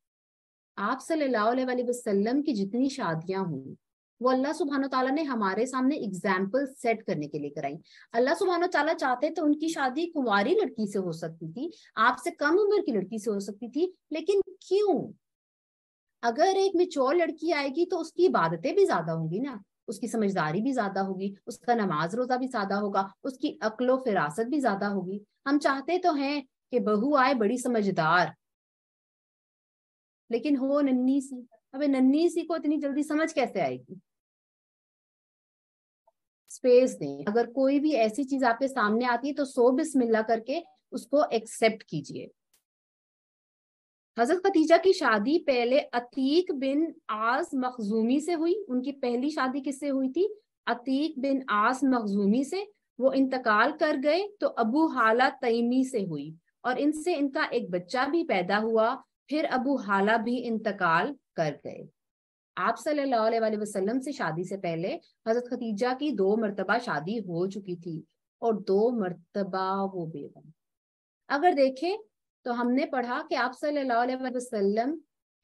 आप सल्लल्लाहु अलैहि वसल्लम की जितनी शादियां हुई वो अल्लाह सुबहान तला ने हमारे सामने एग्जाम्पल सेट करने के लिए कराई अल्लाह सुबहान तला चाहते तो उनकी शादी कुंवारी लड़की से हो सकती थी आपसे कम उम्र की लड़की से हो सकती थी लेकिन क्यों अगर एक मिचोर लड़की आएगी तो उसकी इबादतें भी ज्यादा होंगी ना उसकी समझदारी भी ज्यादा होगी उसका नमाज रोजा भी ज्यादा होगा उसकी अकलो फिरासत भी ज्यादा होगी हम चाहते तो हैं कि बहू आए बड़ी समझदार लेकिन हो नन्नी सी अबे नन्नी सी को इतनी जल्दी समझ कैसे आएगी स्पेस दें अगर कोई भी ऐसी चीज आपके सामने आती है तो सो बिस्मिल्ला करके उसको एक्सेप्ट कीजिए हजरत खतीजा की शादी पहले अतीक बिन आस मखजूमी से हुई उनकी पहली शादी किससे हुई थी अतीक बिन आस मखजूमी से वो इंतकाल कर गए तो अबू हाला तयमी से हुई और इनसे इनका एक बच्चा भी पैदा हुआ फिर अबू हाला भी इंतकाल कर गए आप सल्लल्लाहु वसल्लम से शादी से पहले हजरत खतीजा की दो मरतबा शादी हो चुकी थी और दो मरतबा वो बेवन अगर देखें तो हमने पढ़ा कि आप सल्लल्लाहु अलैहि वसल्लम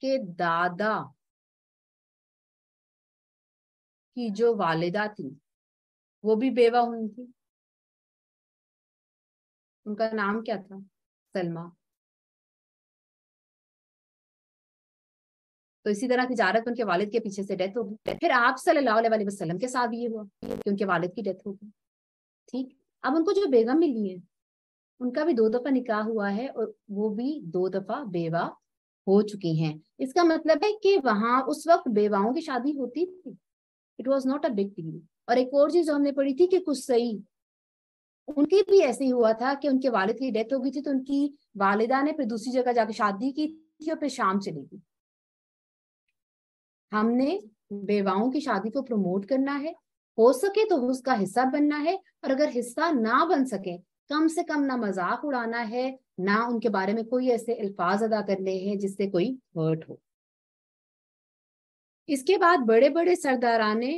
के दादा की जो वालिदा थी वो भी बेवा हुई थी उनका नाम क्या था सलमा तो इसी तरह तजारत उनके वालिद के पीछे से डेथ हो गई फिर आप सल्लल्लाहु वसल्लम के साथ ये हुआ कि उनके वालिद की डेथ हो गई ठीक अब उनको जो बेगम मिली है उनका भी दो दफा निकाह हुआ है और वो भी दो दफा बेवा हो चुकी हैं इसका मतलब है कि वहां उस वक्त बेवाओं की शादी होती थी it was not a big deal और एक और चीज जो हमने पढ़ी थी कि कुछ सही उनके भी ऐसे ही हुआ था कि उनके वालिद की डेथ हो गई थी तो उनकी वालिदा ने फिर दूसरी जगह जाकर शादी की थी और फिर शाम चली गई हमने बेवाओं की शादी को प्रमोट करना है हो सके तो उसका हिस्सा बनना है और अगर हिस्सा ना बन सके कम से कम ना मजाक उड़ाना है ना उनके बारे में कोई ऐसे अल्फाज अदा करने हैं जिससे कोई हर्ट हो इसके बाद बड़े बड़े सरदाराने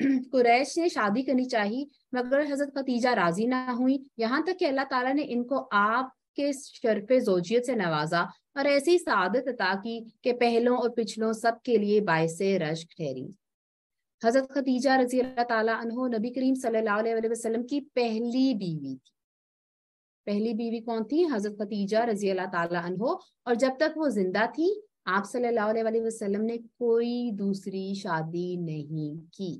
कुरैश ने शादी करनी चाहिए मगर हजरत खतीजा राजी ना हुई यहाँ तक कि अल्लाह ताला ने इनको आपके शर्फ जोजियत से नवाजा और ऐसी सादत ताकि के पहलों और पिछलों सब के लिए बायस रश्क ठहरी हजरत खदीजा रजी अल्लाह नबी करीम सल्लल्लाहु वसल्लम की पहली बीवी थी पहली बीवी कौन थी हजरत खदीजा रजी अल्लाह तहो और जब तक वो जिंदा थी आप सल्लल्लाहु अलैहि वसल्लम ने कोई दूसरी शादी नहीं की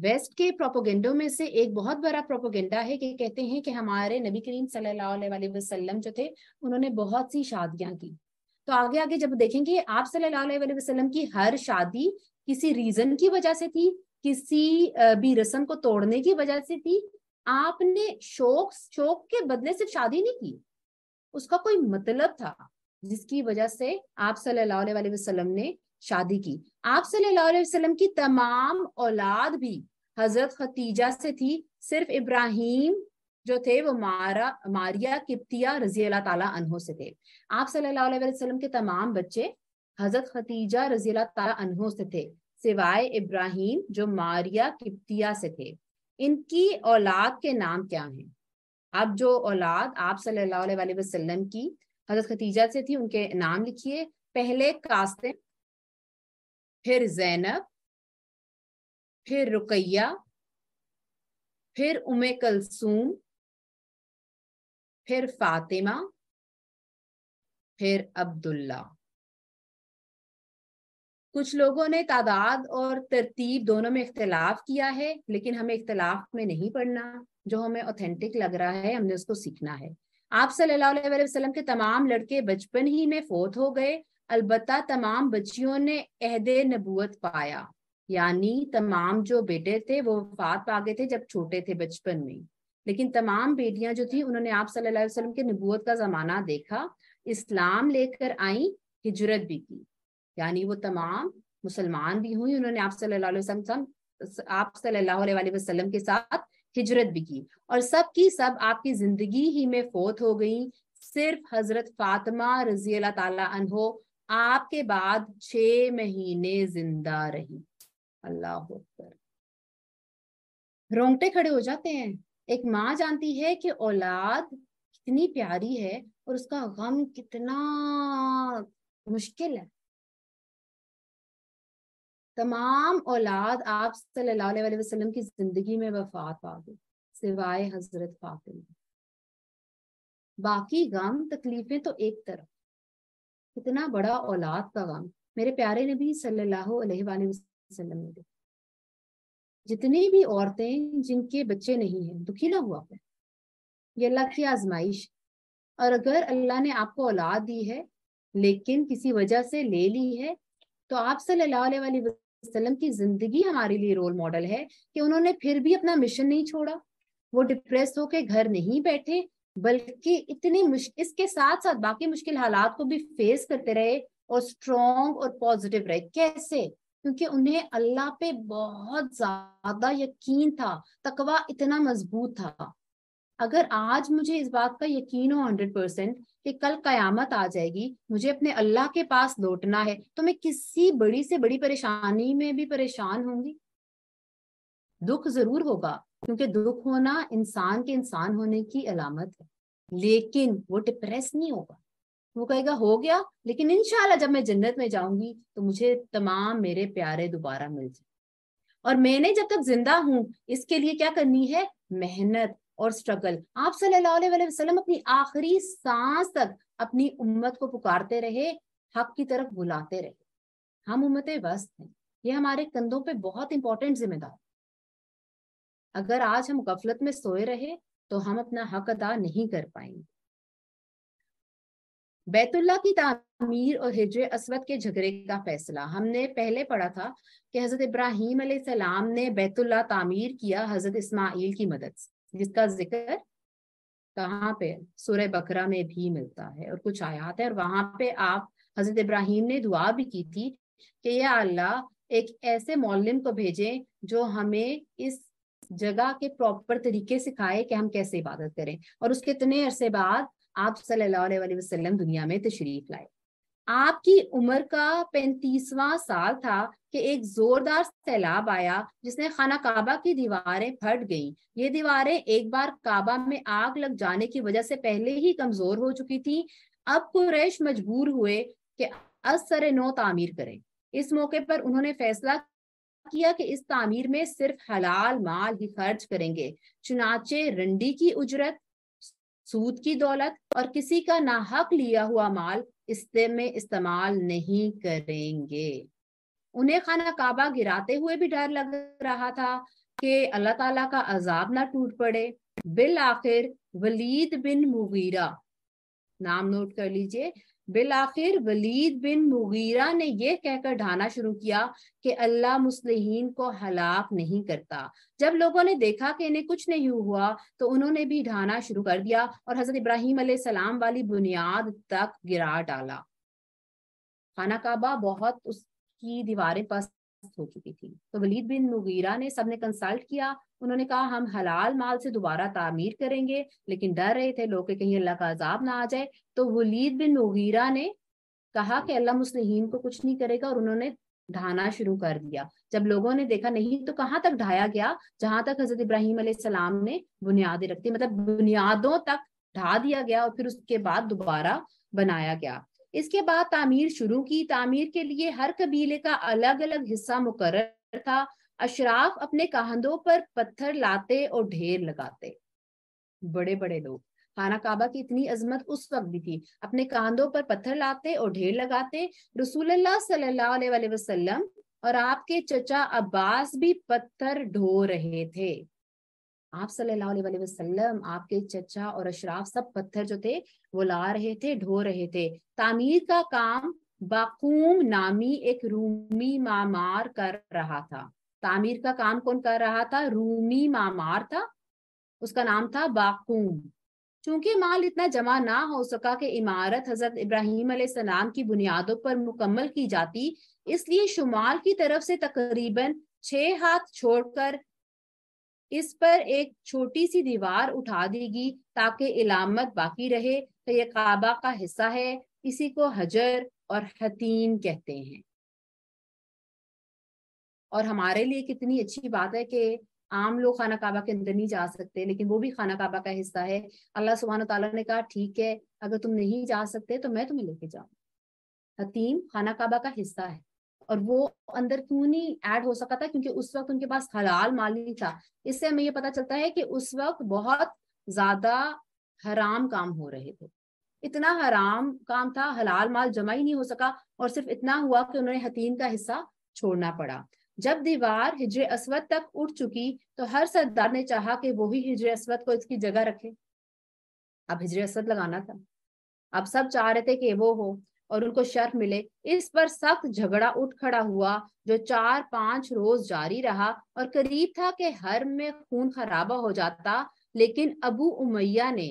वेस्ट के प्रोपोगेंडो में से एक बहुत बड़ा प्रोपोगेंडा है कि कहते हैं कि हमारे नबी करीम सल्लल्लाहु वसल्लम जो थे उन्होंने बहुत सी शादियां की तो आगे आगे जब देखेंगे आप सल्लल्लाहु अलैहि वसल्लम की हर शादी किसी रीजन की वजह से थी किसी भी रस्म को तोड़ने की वजह से थी आपने शोक शोक के बदले सिर्फ शादी नहीं की उसका कोई मतलब था जिसकी वजह से आप सल्लल्लाहु अलैहि वसल्लम ने शादी की आप सल्लाम की तमाम औलाद भी हजरत खतीजा से थी सिर्फ इब्राहिम जो थे वो मारा मारिया किप्तिया रजी अल्लाह ताला अनहो से थे आप सल्लल्लाहु अलैहि वसल्लम के तमाम बच्चे हजरत खतीजा रजी अल्लाह ताला अनहो से थे सिवाय इब्राहिम जो मारिया किप्तिया से थे इनकी औलाद के नाम क्या हैं अब जो औलाद आप सल्लल्लाहु अलैहि वसल्लम की हजरत खतीजा से थी उनके नाम लिखिए पहले कासिम फिर जैनब फिर रुकैया फिर उमे कलसूम फिर फातिमा फिर अब्दुल्ला कुछ लोगों ने तादाद और तरतीब दोनों में इख्तलाफ किया है लेकिन हमें इख्तलाफ में नहीं पढ़ना जो हमें ऑथेंटिक लग रहा है हमने उसको सीखना है आप सल्लल्लाहु अलैहि वसल्लम के तमाम लड़के बचपन ही में फोत हो गए अलबत् तमाम बच्चियों ने अहद नबूत पाया यानी तमाम जो बेटे थे वो वफात पा गए थे जब छोटे थे बचपन में लेकिन तमाम बेटियां जो थी उन्होंने आप सल्लल्लाहु अलैहि वसल्लम के नबूत का जमाना देखा इस्लाम लेकर आई हिजरत भी की यानी वो तमाम मुसलमान भी हुई उन्होंने आप सल्लल्लाहु अलैहि वसल्लम आप सल्लल्लाहु अलैहि वसल्लम के साथ हिजरत भी की और सब की सब आपकी जिंदगी ही में फोत हो गई सिर्फ हजरत फातिमा रजी अल्लाह तला आपके बाद छ महीने जिंदा रही अल्लाह रोंगटे खड़े हो जाते हैं एक माँ जानती है कि औलाद कितनी प्यारी है और उसका गम कितना मुश्किल है तमाम औलाद आप सल्लल्लाहु अलैहि वसल्लम की जिंदगी में वफात पा गई सिवाय हजरत फातिमा बाकी गम तकलीफें तो एक तरफ कितना बड़ा औलाद का काम मेरे प्यारे ने भी वसल्लम ने देखा जितनी भी औरतें जिनके बच्चे नहीं हैं ना हुआ है ये अल्लाह की आजमाइश और अगर अल्लाह ने आपको औलाद दी है लेकिन किसी वजह से ले ली है तो आप सल्लल्लाहु अलैहि वसल्लम की जिंदगी हमारे लिए रोल मॉडल है कि उन्होंने फिर भी अपना मिशन नहीं छोड़ा वो डिप्रेस होके घर नहीं बैठे बल्कि इतनी इसके साथ साथ बाकी मुश्किल हालात को भी फेस करते रहे और स्ट्रोंग और पॉजिटिव रहे कैसे क्योंकि उन्हें अल्लाह पे बहुत ज्यादा यकीन था तकवा इतना मजबूत था अगर आज मुझे इस बात का यकीन हो हंड्रेड परसेंट कि कल कयामत आ जाएगी मुझे अपने अल्लाह के पास लौटना है तो मैं किसी बड़ी से बड़ी परेशानी में भी परेशान होंगी दुख जरूर होगा क्योंकि दुख होना इंसान के इंसान होने की अलामत है लेकिन वो डिप्रेस नहीं होगा वो कहेगा हो गया लेकिन इनशाला जब मैं जन्नत में जाऊंगी तो मुझे तमाम मेरे प्यारे दोबारा मिल जाए और मैंने जब तक जिंदा हूं इसके लिए क्या करनी है मेहनत और स्ट्रगल आप सल्लल्लाहु अलैहि वसल्लम अपनी आखिरी सांस तक अपनी उम्मत को पुकारते रहे हक की तरफ बुलाते रहे हम उम्मत वस्त हैं ये हमारे कंधों पे बहुत इंपॉर्टेंट जिम्मेदारी अगर आज हम गफलत में सोए रहे तो हम अपना हक अदा नहीं कर पाएंगे बैतुल्ला की तामीर और हिजर असवद के झगड़े का फैसला हमने पहले पढ़ा था कि हजरत इब्राहिम सलाम ने बैतुल्ला तामीर किया हजरत इस्माइल की मदद से जिसका जिक्र कहाँ पे सूर्य बकरा में भी मिलता है और कुछ आयात है और वहां पे आप हजरत इब्राहिम ने दुआ भी की थी कि यह अल्लाह एक ऐसे मौलम को भेजे जो हमें इस जगह के प्रॉपर तरीके सिखाए कि हम कैसे इबादत करें और उसके इतने अरसे बाद आप सल्लल्लाहु वसल्लम दुनिया में तशरीफ लाए आपकी उम्र का पैंतीसवां साल था कि एक जोरदार सैलाब आया जिसने खाना काबा की दीवारें फट गई ये दीवारें एक बार काबा में आग लग जाने की वजह से पहले ही कमजोर हो चुकी थी अब कुरैश मजबूर हुए कि असर नो तामीर करें इस मौके पर उन्होंने फैसला किया कि इस तामीर में सिर्फ हलाल माल ही खर्च करेंगे चुनाचे रंडी की उजरत सूद की दौलत और किसी का ना हक लिया हुआ माल इस्ते में इस्तेमाल नहीं करेंगे उन्हें खाना काबा गिराते हुए भी डर लग रहा था कि अल्लाह ताला का अजाब ना टूट पड़े बिल आखिर वलीद बिन मुगीरा नाम नोट कर लीजिए बिल आखिर वलीद बिन मुगीरा ने यह कहकर ढाना शुरू किया कि अल्लाह मुस्लिम को हलाक नहीं करता जब लोगों ने देखा कि इन्हें कुछ नहीं हुआ तो उन्होंने भी ढाना शुरू कर दिया और हजरत इब्राहिम सलाम वाली बुनियाद तक गिरा डाला खाना काबा बहुत उसकी दीवारें पस्त हो चुकी थी तो वलीद बिन मुगीरा ने सबने कंसल्ट किया उन्होंने कहा हम हलाल माल से दोबारा तामीर करेंगे लेकिन डर रहे थे लोग कहीं अल्लाह का अजाब ना आ जाए तो वलीद बिन मुगीरा ने कहा कि अल्लाह मुस्लिम को कुछ नहीं करेगा और उन्होंने ढाना शुरू कर दिया जब लोगों ने देखा नहीं तो कहाँ तक ढाया गया जहां तक हजरत इब्राहिम सलाम ने बुनियादें रखती मतलब बुनियादों तक ढा दिया गया और फिर उसके बाद दोबारा बनाया गया इसके बाद तामीर शुरू की तामीर के लिए हर कबीले का अलग अलग हिस्सा मुकर था अशराफ अपने कहंदों पर पत्थर लाते और ढेर लगाते बड़े बड़े लोग खाना काबा की इतनी अजमत उस वक्त भी थी अपने कांधों पर पत्थर लाते और ढेर लगाते रसूलुल्लाह और आपके चचा अब्बास भी पत्थर ढो रहे थे आप सल्लल्लाहु अलैहि वसल्लम आपके चचा और अशराफ सब पत्थर जो थे वो ला रहे थे ढो रहे थे तामीर का काम बाकूम नामी एक रूमी मामार कर रहा था तामीर का काम कौन कर रहा था रूमी मामार था उसका नाम था बाकूम चूंकि माल इतना जमा ना हो सका कि इमारत हजरत इब्राहिम सलाम की बुनियादों पर मुकम्मल की जाती इसलिए शुमाल की तरफ से तकरीबन छह हाथ छोड़कर इस पर एक छोटी सी दीवार उठा देगी ताकि इलामत बाकी रहे तो ये काबा का हिस्सा है इसी को हजर और हतीन कहते हैं और हमारे लिए कितनी अच्छी बात है कि आम लोग खाना काबा के अंदर नहीं जा सकते लेकिन वो भी खाना काबा का हिस्सा है अल्लाह सुबहान तला ने कहा ठीक है अगर तुम नहीं जा सकते तो मैं तुम्हें लेके जाऊँ हतीम खाना काबा का हिस्सा है और वो अंदर क्यों नहीं ऐड हो सका था क्योंकि उस वक्त उनके पास हलाल माल नहीं था इससे हमें ये पता चलता है कि उस वक्त बहुत ज्यादा हराम काम हो रहे थे इतना हराम काम था हलाल माल जमा ही नहीं हो सका और सिर्फ इतना हुआ कि उन्होंने हतीन का हिस्सा छोड़ना पड़ा जब दीवार हिजर असवद तक उठ चुकी तो हर सरदार ने चाहा कि ही हिजर असवद को इसकी जगह रखे अब हिजर असवद लगाना था अब सब चाह रहे थे कि वो हो और उनको शर्फ मिले इस पर सख्त झगड़ा उठ खड़ा हुआ जो चार पांच रोज जारी रहा और करीब था कि हर में खून खराबा हो जाता लेकिन अबू उमैया ने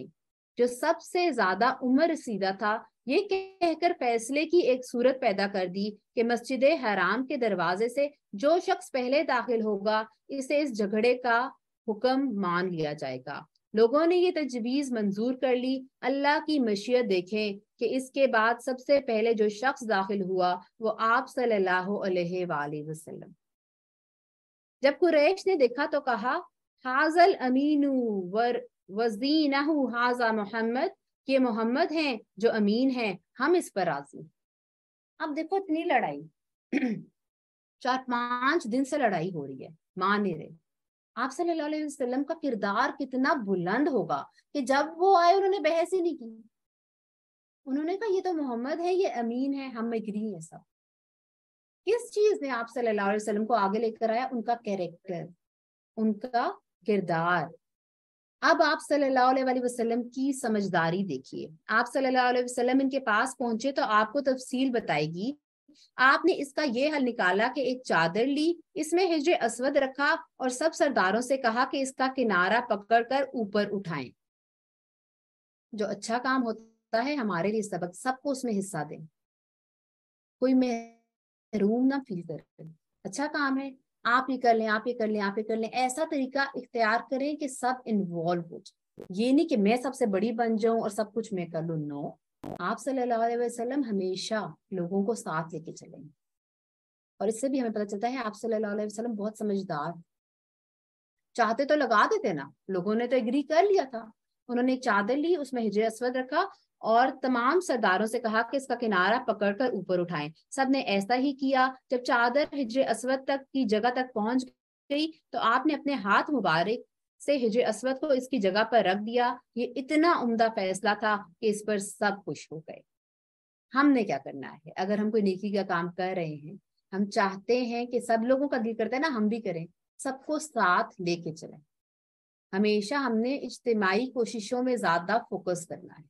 जो सबसे ज्यादा उम्र रसीदा था ये कहकर फैसले की एक सूरत पैदा कर दी कि मस्जिद हराम के दरवाजे से जो शख्स पहले दाखिल होगा इसे इस झगड़े का हुक्म मान लिया जाएगा लोगों ने ये तजवीज मंजूर कर ली अल्लाह की मशीयत देखें कि इसके बाद सबसे पहले जो शख्स दाखिल हुआ वो आप सल्लल्लाहु अलैहि वसल्लम जब कुरैश ने देखा तो कहा हाजल अमीनू वर वजीना हाजा मोहम्मद ये मोहम्मद हैं जो अमीन हैं हम इस पर राजी अब देखो इतनी लड़ाई चार पांच दिन से लड़ाई हो रही है मान नहीं रहे आप सल्लाम का किरदार कितना बुलंद होगा कि जब वो आए उन्होंने बहस ही नहीं की उन्होंने कहा ये तो मोहम्मद है ये अमीन है हम एग्री है सब किस चीज ने आप सल्लाम को आगे लेकर आया उनका कैरेक्टर उनका किरदार अब आप सल्लाम अलैहि की समझदारी देखिए आप सल्लाम इनके पास पहुंचे तो आपको तफसील बताएगी आपने इसका ये हल निकाला कि एक चादर ली इसमें हिजरे असवद रखा और सब सरदारों से कहा कि इसका किनारा पकड़कर ऊपर उठाएं जो अच्छा काम होता है हमारे लिए सबक सबको उसमें हिस्सा दें कोई महरूम ना फील कर अच्छा काम है आप ये कर लें आप ये कर लें आप ये कर लें ऐसा तरीका इख्तियार करें कि सब इन्वॉल्व हो जाए ये नहीं कि मैं सबसे बड़ी बन जाऊं और सब कुछ मैं कर लू नो आप सल्लल्लाहु अलैहि वसल्लम हमेशा लोगों को साथ लेके चलेंगे और इससे भी हमें पता चलता है आप सल्लल्लाहु अलैहि वसल्लम बहुत समझदार चाहते तो लगा देते ना लोगों ने तो एग्री कर लिया था उन्होंने एक चादर ली उसमें हिजरे असवद रखा और तमाम सरदारों से कहा कि इसका किनारा पकड़कर ऊपर उठाएं सब ने ऐसा ही किया जब चादर हिजरे असवद तक की जगह तक पहुंच गई तो आपने अपने हाथ मुबारक से हिजे असवद को इसकी जगह पर रख दिया ये इतना उम्दा फैसला था कि इस पर सब खुश हो गए हमने क्या करना है अगर हम कोई नेकी का काम कर रहे हैं हम चाहते हैं कि सब लोगों का दिल करता है ना हम भी करें सबको साथ लेके चले हमेशा हमने इज्तमाही कोशिशों में ज्यादा फोकस करना है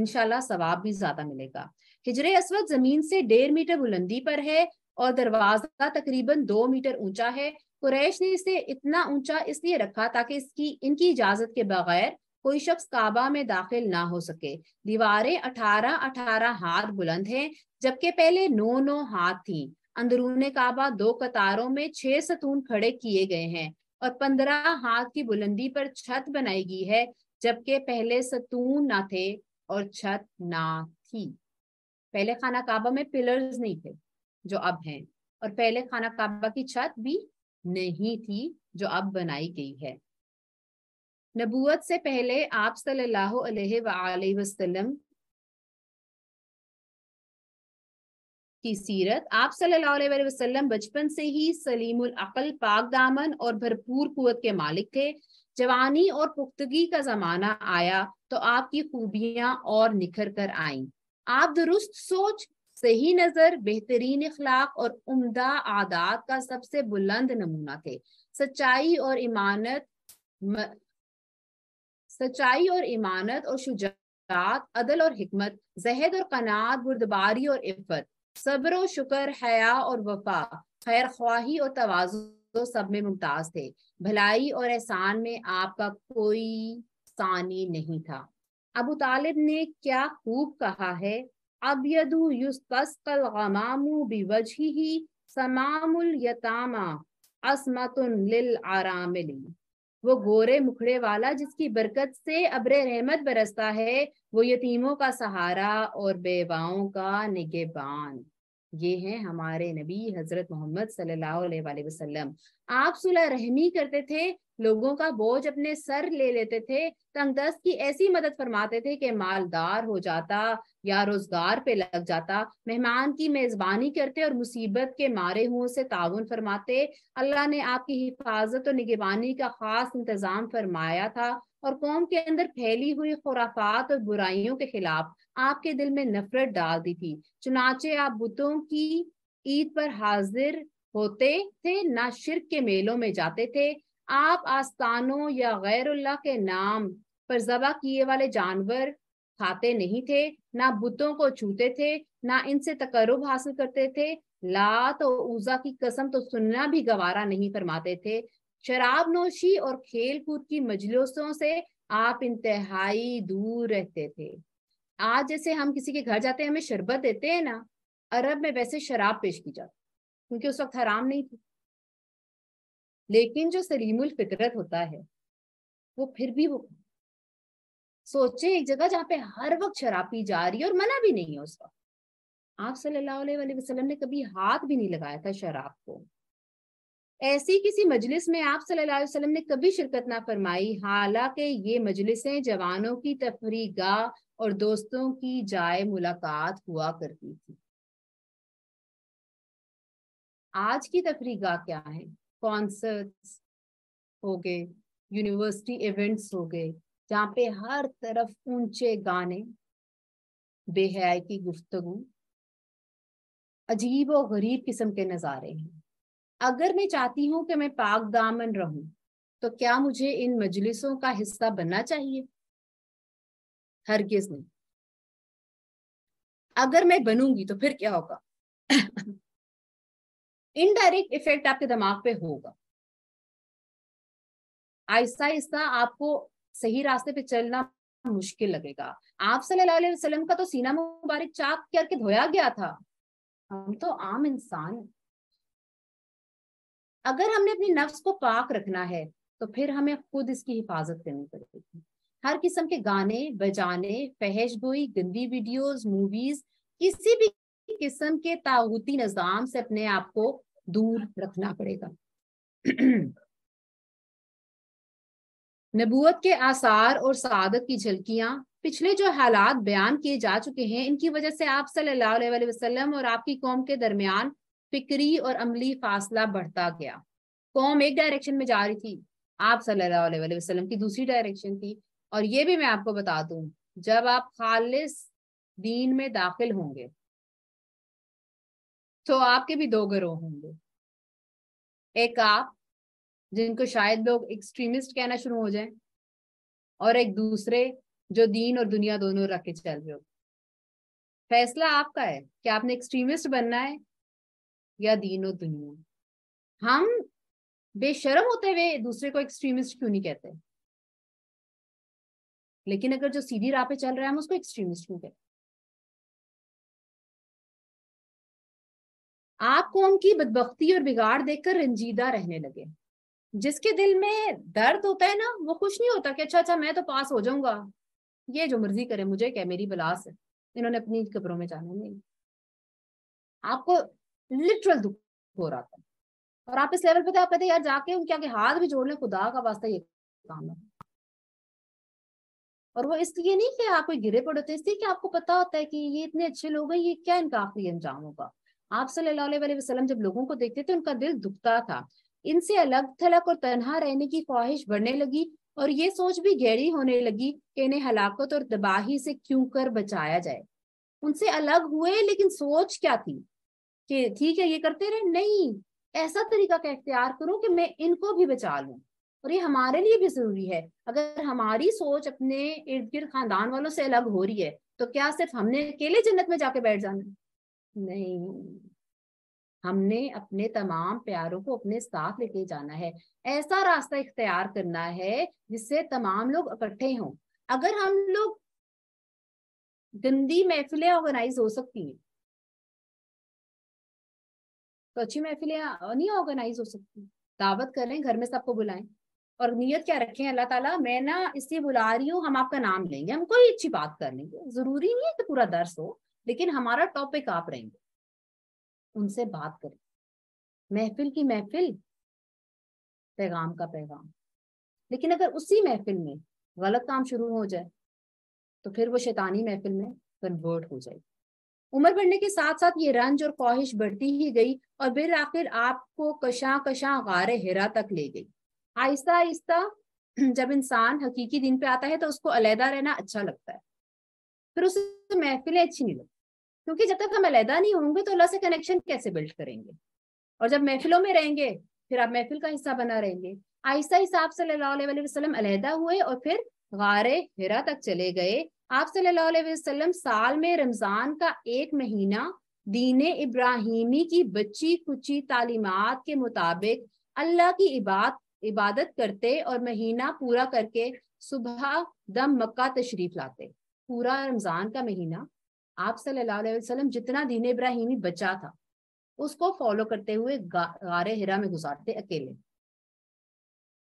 इनशाला सवाब भी ज्यादा मिलेगा हिजरे असवद जमीन से डेढ़ मीटर बुलंदी पर है और दरवाजा तकरीबन दो मीटर ऊंचा है कुरैश ने इसे इतना ऊंचा इसलिए रखा ताकि इसकी इनकी इजाजत के बगैर कोई शख्स काबा में दाखिल ना हो सके दीवारें अठारह अठारह हाथ बुलंद हैं जबकि पहले नौ नौ हाथ थी अंदरून काबा दो कतारों में छह सतून खड़े किए गए हैं और पंद्रह हाथ की बुलंदी पर छत बनाई गई है जबकि पहले सतून ना थे और छत ना थी पहले खाना काबा में पिलर्स नहीं थे जो अब हैं और पहले खाना काबा की छत भी नहीं थी जो अब बनाई गई है नबूत से पहले आप सल्लल्लाहु अलैहि वसल्लम की सीरत आप सल्लल्लाहु अलैहि वसल्लम बचपन से ही सलीमुल अकल पाक दामन और भरपूर कुत के मालिक थे जवानी और पुख्तगी का जमाना आया तो आपकी खूबियां और निखर कर आईं आप दुरुस्त सोच सही नजर बेहतरीन इखलाक और उम्दा आदात का सबसे बुलंद नमूना थे सच्चाई और इमानत म, सच्चाई और इमानत और शुजात अदल और हिकमत जहद और कनात बुरदबारी और इफ़त सब्र और शुक्र हया और वफा खैर ख्वाही और तो सब में मुमताज थे भलाई और एहसान में आपका कोई सानी नहीं था अबू तालिब ने क्या खूब कहा है अबयदु युस्तस्कल गमामु बिवजही समामुल यतामा असमतुन लिल आरामिली वो गोरे मुखड़े वाला जिसकी बरकत से अब्र रहमत बरसता है वो यतीमों का सहारा और बेवाओं का निगेबान ये हैं हमारे नबी हजरत मोहम्मद सल्लल्लाहु वसल्लम आप सुलह रहमी करते थे लोगों का बोझ अपने सर ले लेते थे दस्त की ऐसी मदद फरमाते थे कि मालदार हो जाता या रोजगार पे लग जाता मेहमान की मेजबानी करते और मुसीबत के मारे हुओं से ताउन फरमाते अल्लाह ने आपकी हिफाजत और निगेबानी का खास इंतजाम फरमाया था और कौम के अंदर फैली हुई खुराफात और बुराइयों के खिलाफ आपके दिल में नफरत डाल दी थी चुनाचे आप बुतों की ईद पर हाजिर होते थे ना शिरक के मेलों में जाते थे आप आस्तानों या गैर के नाम पर जबा किए वाले जानवर खाते नहीं थे ना बुतों को छूते थे ना इनसे तकरब हासिल करते थे लात और ऊजा की कसम तो सुनना भी गवारा नहीं फरमाते थे शराब नोशी और खेल कूद की मजलिसों से आप इंतहाई दूर रहते थे आज जैसे हम किसी के घर जाते हैं हमें शरबत देते हैं ना अरब में वैसे शराब पेश की जाती क्योंकि उस वक्त हराम नहीं थी लेकिन जो सलीमुल फितरत होता है वो फिर भी वो सोचे एक जगह जहाँ पे हर वक्त शराब पी जा रही है और मना भी नहीं है उस वक्त आप सल्लल्लाहु अलैहि वसल्लम ने कभी हाथ भी नहीं लगाया था शराब को ऐसी किसी मजलिस में आप सल्लल्लाहु अलैहि वसल्लम ने कभी शिरकत ना फरमाई हालांकि ये मजलिसें जवानों की तफरी गाह और दोस्तों की जाए मुलाकात हुआ करती थी आज की तफरी गाह क्या है कॉन्सर्ट्स हो गए यूनिवर्सिटी इवेंट्स हो गए जहाँ पे हर तरफ ऊंचे गाने बेहयाई की गुफ्तगु अजीब और गरीब किस्म के नज़ारे हैं अगर मैं चाहती हूं कि मैं पाक दामन रहूं तो क्या मुझे इन मजलिसों का हिस्सा बनना चाहिए हरगिज नहीं अगर मैं बनूंगी तो फिर क्या होगा इनडायरेक्ट इफेक्ट आपके दिमाग पे होगा आहिस्ता आहिस्ता आपको सही रास्ते पे चलना मुश्किल लगेगा आप सल्लल्लाहु अलैहि वसल्लम का तो सीना मुबारक चाक करके धोया गया था हम तो आम इंसान अगर हमने अपनी नफ्स को पाक रखना है तो फिर हमें खुद इसकी हिफाजत करनी पड़ेगी हर किस्म के गाने बजाने फहज गोई गंदी वीडियोस मूवीज किसी भी किस्म के ताउती निजाम से अपने आप को दूर रखना पड़ेगा नबूत के आसार और सादत की झलकियां पिछले जो हालात बयान किए जा चुके हैं इनकी वजह से आप सल्लल्लाहु अलैहि वसल्लम और आपकी कौम के दरमियान फिक्री और अमली फासला बढ़ता गया कौम एक डायरेक्शन में जा रही थी आप सल्लाम की दूसरी डायरेक्शन थी और ये भी मैं आपको बता दू जब आप खालिस दीन में दाखिल होंगे तो आपके भी दो गिरोह होंगे एक आप जिनको शायद लोग एक्सट्रीमिस्ट कहना शुरू हो जाएं और एक दूसरे जो दीन और दुनिया दोनों रख के चल रहे हो फैसला आपका है कि आपने एक्सट्रीमिस्ट बनना है या दीनो दुनिया हम बेशरम होते हुए दूसरे को एक्सट्रीमिस्ट क्यों नहीं कहते लेकिन अगर जो सीधी राह पे चल रहा है हम उसको एक्सट्रीमिस्ट क्यों कहते आप कौन की बदबख्ती और बिगाड़ देखकर रंजीदा रहने लगे जिसके दिल में दर्द होता है ना वो खुश नहीं होता कि अच्छा अच्छा मैं तो पास हो जाऊंगा ये जो मर्जी करे मुझे क्या मेरी बलास है इन्होंने अपनी कब्रों में जाना नहीं आपको लिटरल दुख हो रहा था और आप इस लेवल पे थे तो आप कहते यार जाके उनके आगे हाथ भी जोड़ ले खुदा का वास्ता ये काम है और वो इसलिए नहीं कि आप कोई गिरे पड़े होते इसलिए कि आपको पता होता है कि ये इतने अच्छे लोग हैं ये क्या इनका आखिरी अंजाम होगा आप सल्लल्लाहु अलैहि वसल्लम जब लोगों को देखते थे उनका दिल दुखता था इनसे अलग थलग और तनहा रहने की ख्वाहिश बढ़ने लगी और ये सोच भी गहरी होने लगी कि इन्हें हलाकत और तबाही से क्यों कर बचाया जाए उनसे अलग हुए लेकिन सोच क्या थी कि ठीक है ये करते रहे नहीं ऐसा तरीका का इख्तियार करूं कि मैं इनको भी बचा लूं और ये हमारे लिए भी जरूरी है अगर हमारी सोच अपने इर्द गिर्द खानदान वालों से अलग हो रही है तो क्या सिर्फ हमने अकेले जन्नत में जाके बैठ जाना नहीं हमने अपने तमाम प्यारों को अपने साथ लेके जाना है ऐसा रास्ता इख्तियार करना है जिससे तमाम लोग इकट्ठे हों अगर हम लोग गंदी महफिलें ऑर्गेनाइज हो सकती हैं तो अच्छी महफिलें नहीं ऑर्गेनाइज हो सकती दावत करें घर में सबको बुलाएं और नीयत क्या रखें अल्लाह ताला मैं ना इसलिए बुला रही हूँ हम आपका नाम लेंगे हम कोई अच्छी बात कर लेंगे जरूरी नहीं है कि पूरा दर्श हो लेकिन हमारा टॉपिक आप रहेंगे उनसे बात करें महफिल की महफिल पैगाम का पैगाम लेकिन अगर उसी महफिल में गलत काम शुरू हो जाए तो फिर वो शैतानी महफिल में कन्वर्ट हो जाएगी उम्र बढ़ने के साथ साथ ये रंज और ख्वाहिश बढ़ती ही गई और फिर आखिर आपको कशा कशा गार हेरा तक ले गई आहिस्ता आहिस्ता जब इंसान हकीकी दिन पे आता है तो उसको अलहदा रहना अच्छा लगता है फिर उसे तो महफिलें अच्छी नहीं लगती क्योंकि जब तक हम अलहदा नहीं होंगे तो अल्लाह से कनेक्शन कैसे बिल्ड करेंगे और जब महफिलों में रहेंगे फिर आप महफिल का हिस्सा बना रहेंगे आहिस्ता हिसाब से अलहदा हुए और फिर गारे हिरा तक चले गए आप सल्लल्लाहु अलैहि वसल्लम साल में रमजान का एक महीना दीन इब्राहिमी की बच्ची कुची तालीमत के मुताबिक अल्लाह की इबाद इबादत करते और महीना पूरा करके सुबह दम मक्का तशरीफ लाते पूरा रमजान का महीना आप सल्लल्लाहु अलैहि वसल्लम जितना दीन इब्राहिमी बचा था उसको फॉलो करते हुए गारे हिरा में गुजारते अकेले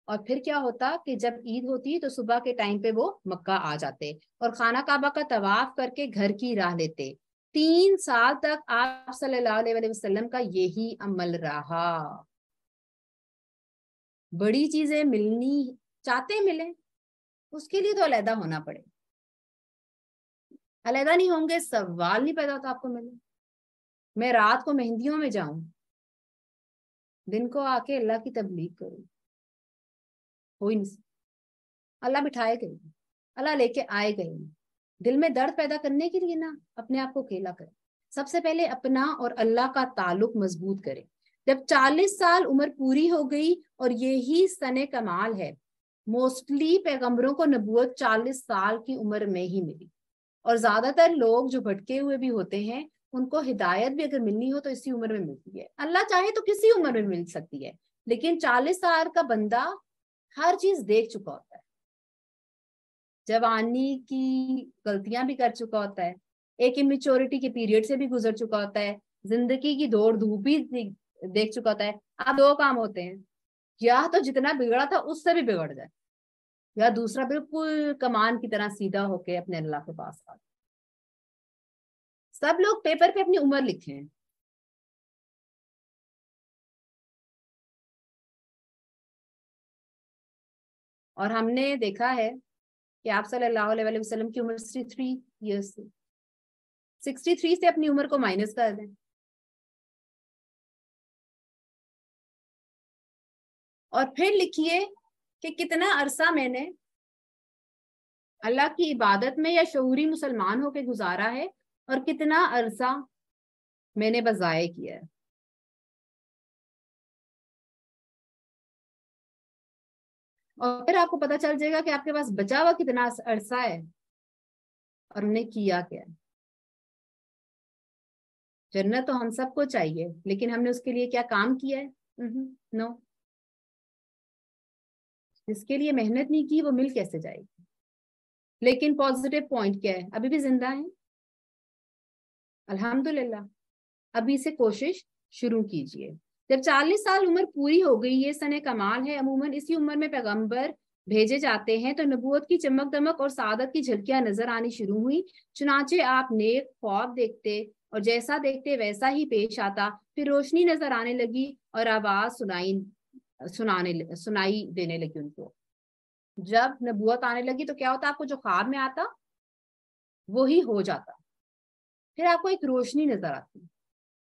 और फिर क्या होता कि जब ईद होती तो सुबह के टाइम पे वो मक्का आ जाते और खाना काबा का तवाफ करके घर की राह लेते तीन साल तक आप सल्लल्लाहु अलैहि वसल्लम का यही अमल रहा बड़ी चीजें मिलनी चाहते मिले उसके लिए तो अलहदा होना पड़े अलहदा नहीं होंगे सवाल नहीं पैदा होता आपको मिले मैं रात को मेहंदियों में जाऊं दिन को आके अल्लाह की तबलीग करूं हो ही नहीं अल्लाह बिठाए गए अल्लाह लेके आए गए दिल में दर्द पैदा करने के लिए ना अपने आप को अकेला करें सबसे पहले अपना और अल्लाह का ताल्लुक मजबूत करें जब 40 साल उम्र पूरी हो गई और यही सने कमाल है मोस्टली पैगंबरों को नबूत 40 साल की उम्र में ही मिली और ज्यादातर लोग जो भटके हुए भी होते हैं उनको हिदायत भी अगर मिलनी हो तो इसी उम्र में मिलती है अल्लाह चाहे तो किसी उम्र में मिल सकती है लेकिन चालीस साल का बंदा हर चीज देख चुका होता है जवानी की गलतियां भी कर चुका होता है एक इमेच्योरिटी के पीरियड से भी गुजर चुका होता है जिंदगी की दौड़ धूप ही देख चुका होता है अब दो काम होते हैं या तो जितना बिगड़ा था उससे भी बिगड़ जाए या दूसरा बिल्कुल कमान की तरह सीधा होके अपने अल्लाह के पास आ सब लोग पेपर पे अपनी उम्र लिखे हैं और हमने देखा है कि आप सल्लल्लाहु अलैहि वसल्लम की उम्र सिक्सटी थ्री ईयर्स थी सिक्सटी थ्री से अपनी उम्र को माइनस कर दें और फिर लिखिए कि कितना अरसा मैंने अल्लाह की इबादत में या शहूरी मुसलमान होके गुजारा है और कितना अरसा मैंने बजाय किया है और फिर आपको पता चल जाएगा कि आपके पास बचा हुआ कितना अरसा है और उन्हें किया क्या जन्नत तो हम सबको चाहिए लेकिन हमने उसके लिए क्या काम किया है नो जिसके लिए मेहनत नहीं की वो मिल कैसे जाएगी लेकिन पॉजिटिव पॉइंट क्या है अभी भी जिंदा है अल्हम्दुलिल्लाह अभी से कोशिश शुरू कीजिए जब चालीस साल उम्र पूरी हो गई ये सन कमाल है अमूमन इसी उम्र में पैगंबर भेजे जाते हैं तो नबूत की चमक दमक और सादत की झलकियां नजर आनी शुरू हुई चुनाचे आप नेक ख्वाब देखते और जैसा देखते वैसा ही पेश आता फिर रोशनी नजर आने लगी और आवाज सुनाई सुनाने सुनाई देने लगी उनको जब नबूत आने लगी तो क्या होता आपको जो ख्वाब में आता वो ही हो जाता फिर आपको एक रोशनी नजर आती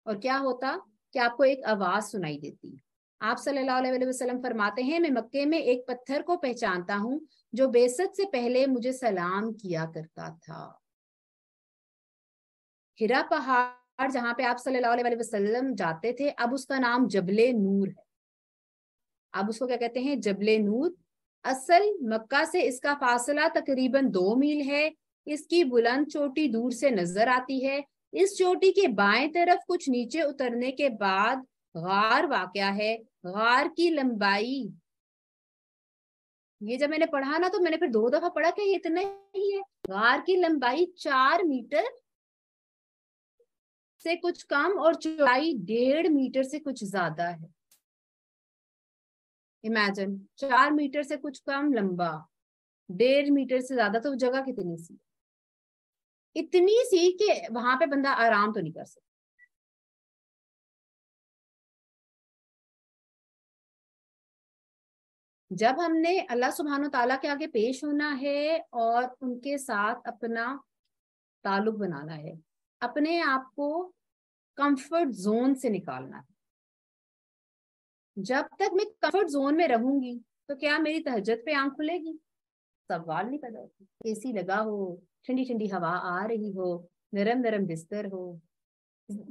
और क्या होता कि आपको एक आवाज सुनाई देती आप सल्लल्लाहु अलैहि वसल्लम फरमाते हैं मैं मक्के में एक पत्थर को पहचानता हूँ जो बेसत से पहले मुझे सलाम किया करता था हिरा पहाड़ जहां पे आप सल्लल्लाहु अलैहि वसल्लम जाते थे अब उसका नाम जबले नूर है अब उसको क्या कहते हैं जबले नूर असल मक्का से इसका फासला तकरीबन दो मील है इसकी बुलंद चोटी दूर से नजर आती है इस चोटी के बाएं तरफ कुछ नीचे उतरने के बाद गार वाक है गार की लंबाई ये जब मैंने पढ़ा ना तो मैंने फिर दो दफा पढ़ा कि ये इतना ही है गार की लंबाई चार मीटर से कुछ कम और चौड़ाई डेढ़ मीटर से कुछ ज्यादा है इमेजिन चार मीटर से कुछ कम लंबा डेढ़ मीटर से ज्यादा तो जगह कितनी सी इतनी सी कि वहां पे बंदा आराम तो नहीं कर सकता जब हमने अल्लाह सुबहान तला के आगे पेश होना है और उनके साथ अपना ताल्लुक बनाना है अपने आप को कंफर्ट जोन से निकालना है जब तक मैं कंफर्ट जोन में रहूंगी तो क्या मेरी तहजत पे आंख खुलेगी सवाल नहीं पैदा होती ए लगा हो ठंडी ठंडी हवा आ रही हो नरम नरम बिस्तर हो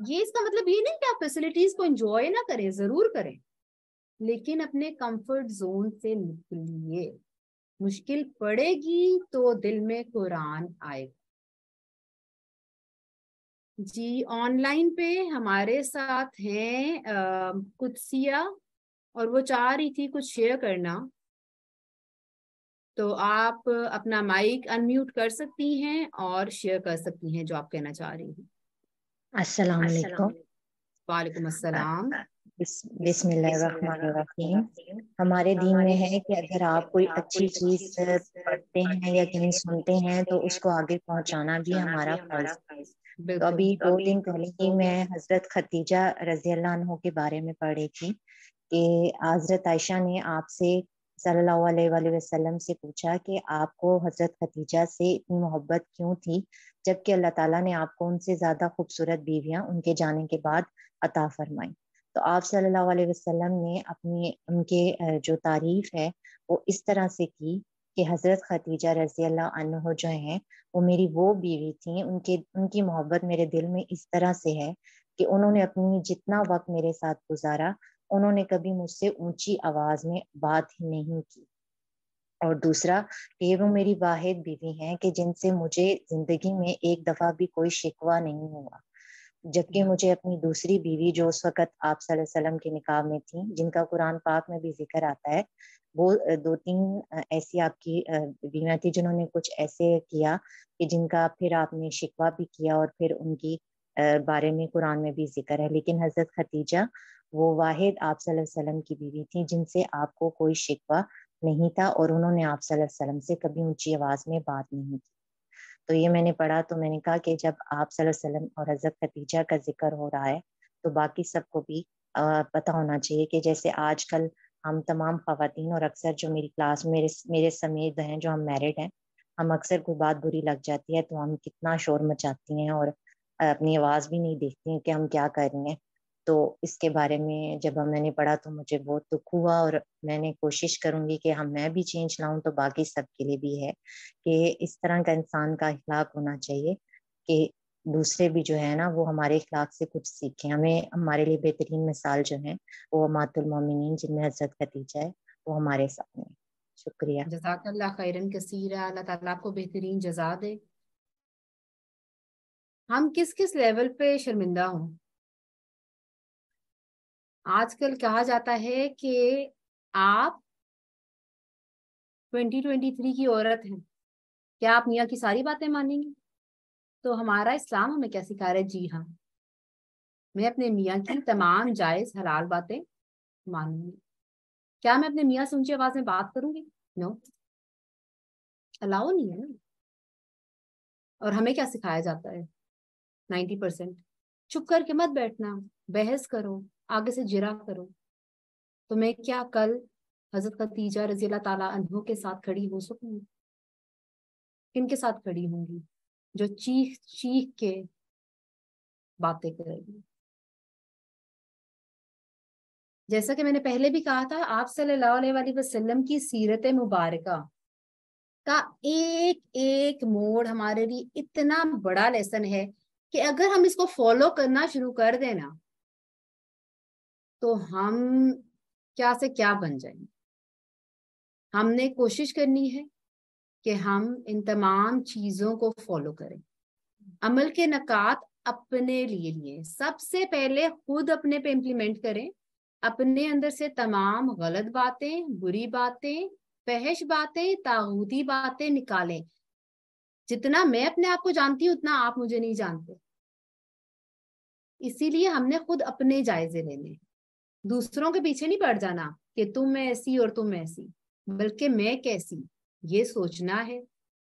ये इसका मतलब ये नहीं कि आप फैसिलिटीज को एंजॉय ना करें जरूर करें लेकिन अपने कंफर्ट जोन से निकलिए मुश्किल पड़ेगी तो दिल में कुरान आएगा जी ऑनलाइन पे हमारे साथ हैं कुत्सिया और वो चाह रही थी कुछ शेयर करना तो आप अपना माइक अनम्यूट कर सकती हैं और शेयर कर सकती हैं जो आप कहना चाह रही हैं अस्सलाम वालेकुम वालेकुम अस्सलाम बिस्मिल्लाहिर्रहमानिर्रहीम हमारे दीन में है कि अगर आप कोई अच्छी चीज पढ़ते हैं या कहीं सुनते हैं तो उसको आगे पहुंचाना भी हमारा फर्ज है तो अभी दो दिन पहले ही मैं हजरत खतीजा रजी के बारे में पढ़ी थी कि हजरत आयशा ने आपसे वसल्लम से पूछा कि आपको हज़रत खतीजा से इतनी मोहब्बत क्यों थी जबकि अल्लाह ताला ने आपको उनसे ज़्यादा खूबसूरत बीवियाँ उनके जाने के बाद अता फरमाई तो आप सल्लल्लाहु अलैहि वसल्लम ने अपनी उनके जो तारीफ है वो इस तरह से की कि हज़रत खतीजा रजी अल्लाह जो हैं वो मेरी वो बीवी थी उनके उनकी मोहब्बत मेरे दिल में इस तरह से है कि उन्होंने अपनी जितना वक्त मेरे साथ गुजारा उन्होंने कभी मुझसे ऊंची आवाज में बात ही नहीं की और दूसरा ये वो मेरी वाहिद बीवी हैं कि जिनसे मुझे जिंदगी में एक दफा भी कोई शिकवा नहीं हुआ जबकि मुझे अपनी दूसरी बीवी जो उस वक्त आप सल्लम के निकाह में थी जिनका कुरान पाक में भी जिक्र आता है वो दो तीन ऐसी आपकी बीवियाँ थी जिन्होंने कुछ ऐसे किया कि जिनका फिर आपने शिकवा भी किया और फिर उनकी बारे में कुरान में भी जिक्र है लेकिन हजरत खतीजा वो वाहिद आप सल्लम की बीवी थी जिनसे आपको कोई शिकवा नहीं था और उन्होंने आप सल्लम से कभी ऊंची आवाज में बात नहीं की तो ये मैंने पढ़ा तो मैंने कहा कि जब आप सल्लम और हजरत खतीजा का जिक्र हो रहा है तो बाकी सबको भी पता होना चाहिए कि जैसे आजकल हम तमाम खातन और अक्सर जो मेरी क्लास मेरे मेरे समेत हैं जो हम मैरिड हैं हम अक्सर कोई बात बुरी लग जाती है तो हम कितना शोर मचाती हैं और अपनी आवाज़ भी नहीं देखती हैं कि हम क्या कर रहे हैं तो इसके बारे में जब मैंने पढ़ा तो मुझे बहुत दुख हुआ और मैंने कोशिश करूंगी कि हम हाँ, मैं भी चेंज लाऊं तो बाकी सब के लिए भी है कि इस तरह का इंसान का अखलाक होना चाहिए कि दूसरे भी जो है ना वो हमारे अखलाक से कुछ सीखे हमें हमारे लिए बेहतरीन मिसाल जो है वो मातुलमिन जिनमें हजरत खतीजा है वो हमारे सामने शुक्रिया जजाक आपको बेहतरीन जजा दे हम किस किस लेवल पे शर्मिंदा हों आजकल कहा जाता है कि आप 2023 की औरत हैं क्या आप मियाँ की सारी बातें मानेंगे तो हमारा इस्लाम हमें क्या सिखा रहा है जी हाँ मैं अपने मियाँ की तमाम जायज हलाल बातें मानूंगी क्या मैं अपने मियाँ से ऊंची आवाज में बात करूंगी नो अलाउ नहीं है ना और हमें क्या सिखाया जाता है नाइन्टी परसेंट चुप करके मत बैठना बहस करो आगे से जिरा करो तो मैं क्या कल हजरत खतीजा रजी अल्लाह के साथ खड़ी हो सकूंगी किन के साथ खड़ी होंगी जो चीख चीख के बातें करेगी जैसा कि मैंने पहले भी कहा था आप सल्लल्लाहु अलैहि वसल्लम की सीरत मुबारक का एक एक मोड़ हमारे लिए इतना बड़ा लेसन है कि अगर हम इसको फॉलो करना शुरू कर देना तो हम क्या से क्या बन जाएंगे हमने कोशिश करनी है कि हम इन तमाम चीजों को फॉलो करें अमल के नकात अपने लिए लिए सबसे पहले खुद अपने पे इम्प्लीमेंट करें अपने अंदर से तमाम गलत बातें बुरी बातें फहश बातें तागूती बातें निकालें जितना मैं अपने आप को जानती हूँ उतना आप मुझे नहीं जानते इसीलिए हमने खुद अपने जायजे लेने हैं दूसरों के पीछे नहीं पड़ जाना कि तुम ऐसी और तुम ऐसी बल्कि मैं कैसी ये सोचना है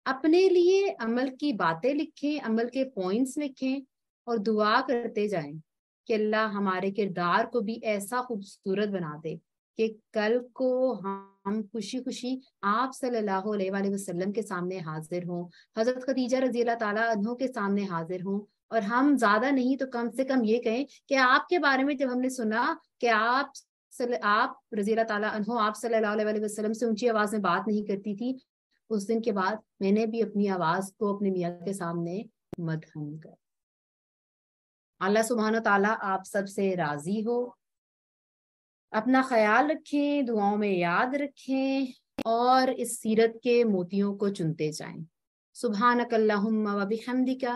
अपने लिए अमल की बातें लिखें अमल के पॉइंट्स लिखें और दुआ करते जाएं कि अल्लाह हमारे किरदार को भी ऐसा खूबसूरत बना दे कि कल को हम खुशी खुशी आप सल्लल्लाहु अलैहि वसल्लम के सामने हाजिर हों हजरत खदीजा रजी अल्लाह के सामने हाजिर हों और हम ज्यादा नहीं तो कम से कम ये कहें कि आपके बारे में जब हमने सुना कि आप आप रजी अनहो आप वसल्लम से ऊंची आवाज में बात नहीं करती थी उस दिन के बाद मैंने भी अपनी आवाज को अपने मियाँ के सामने मदहम कर अल्लाह सुबहान तला आप सबसे राजी हो अपना ख्याल रखें दुआओं में याद रखें और इस सीरत के मोतियों को चुनते जाएं सुबहान अकल्लाम वबिहमदिका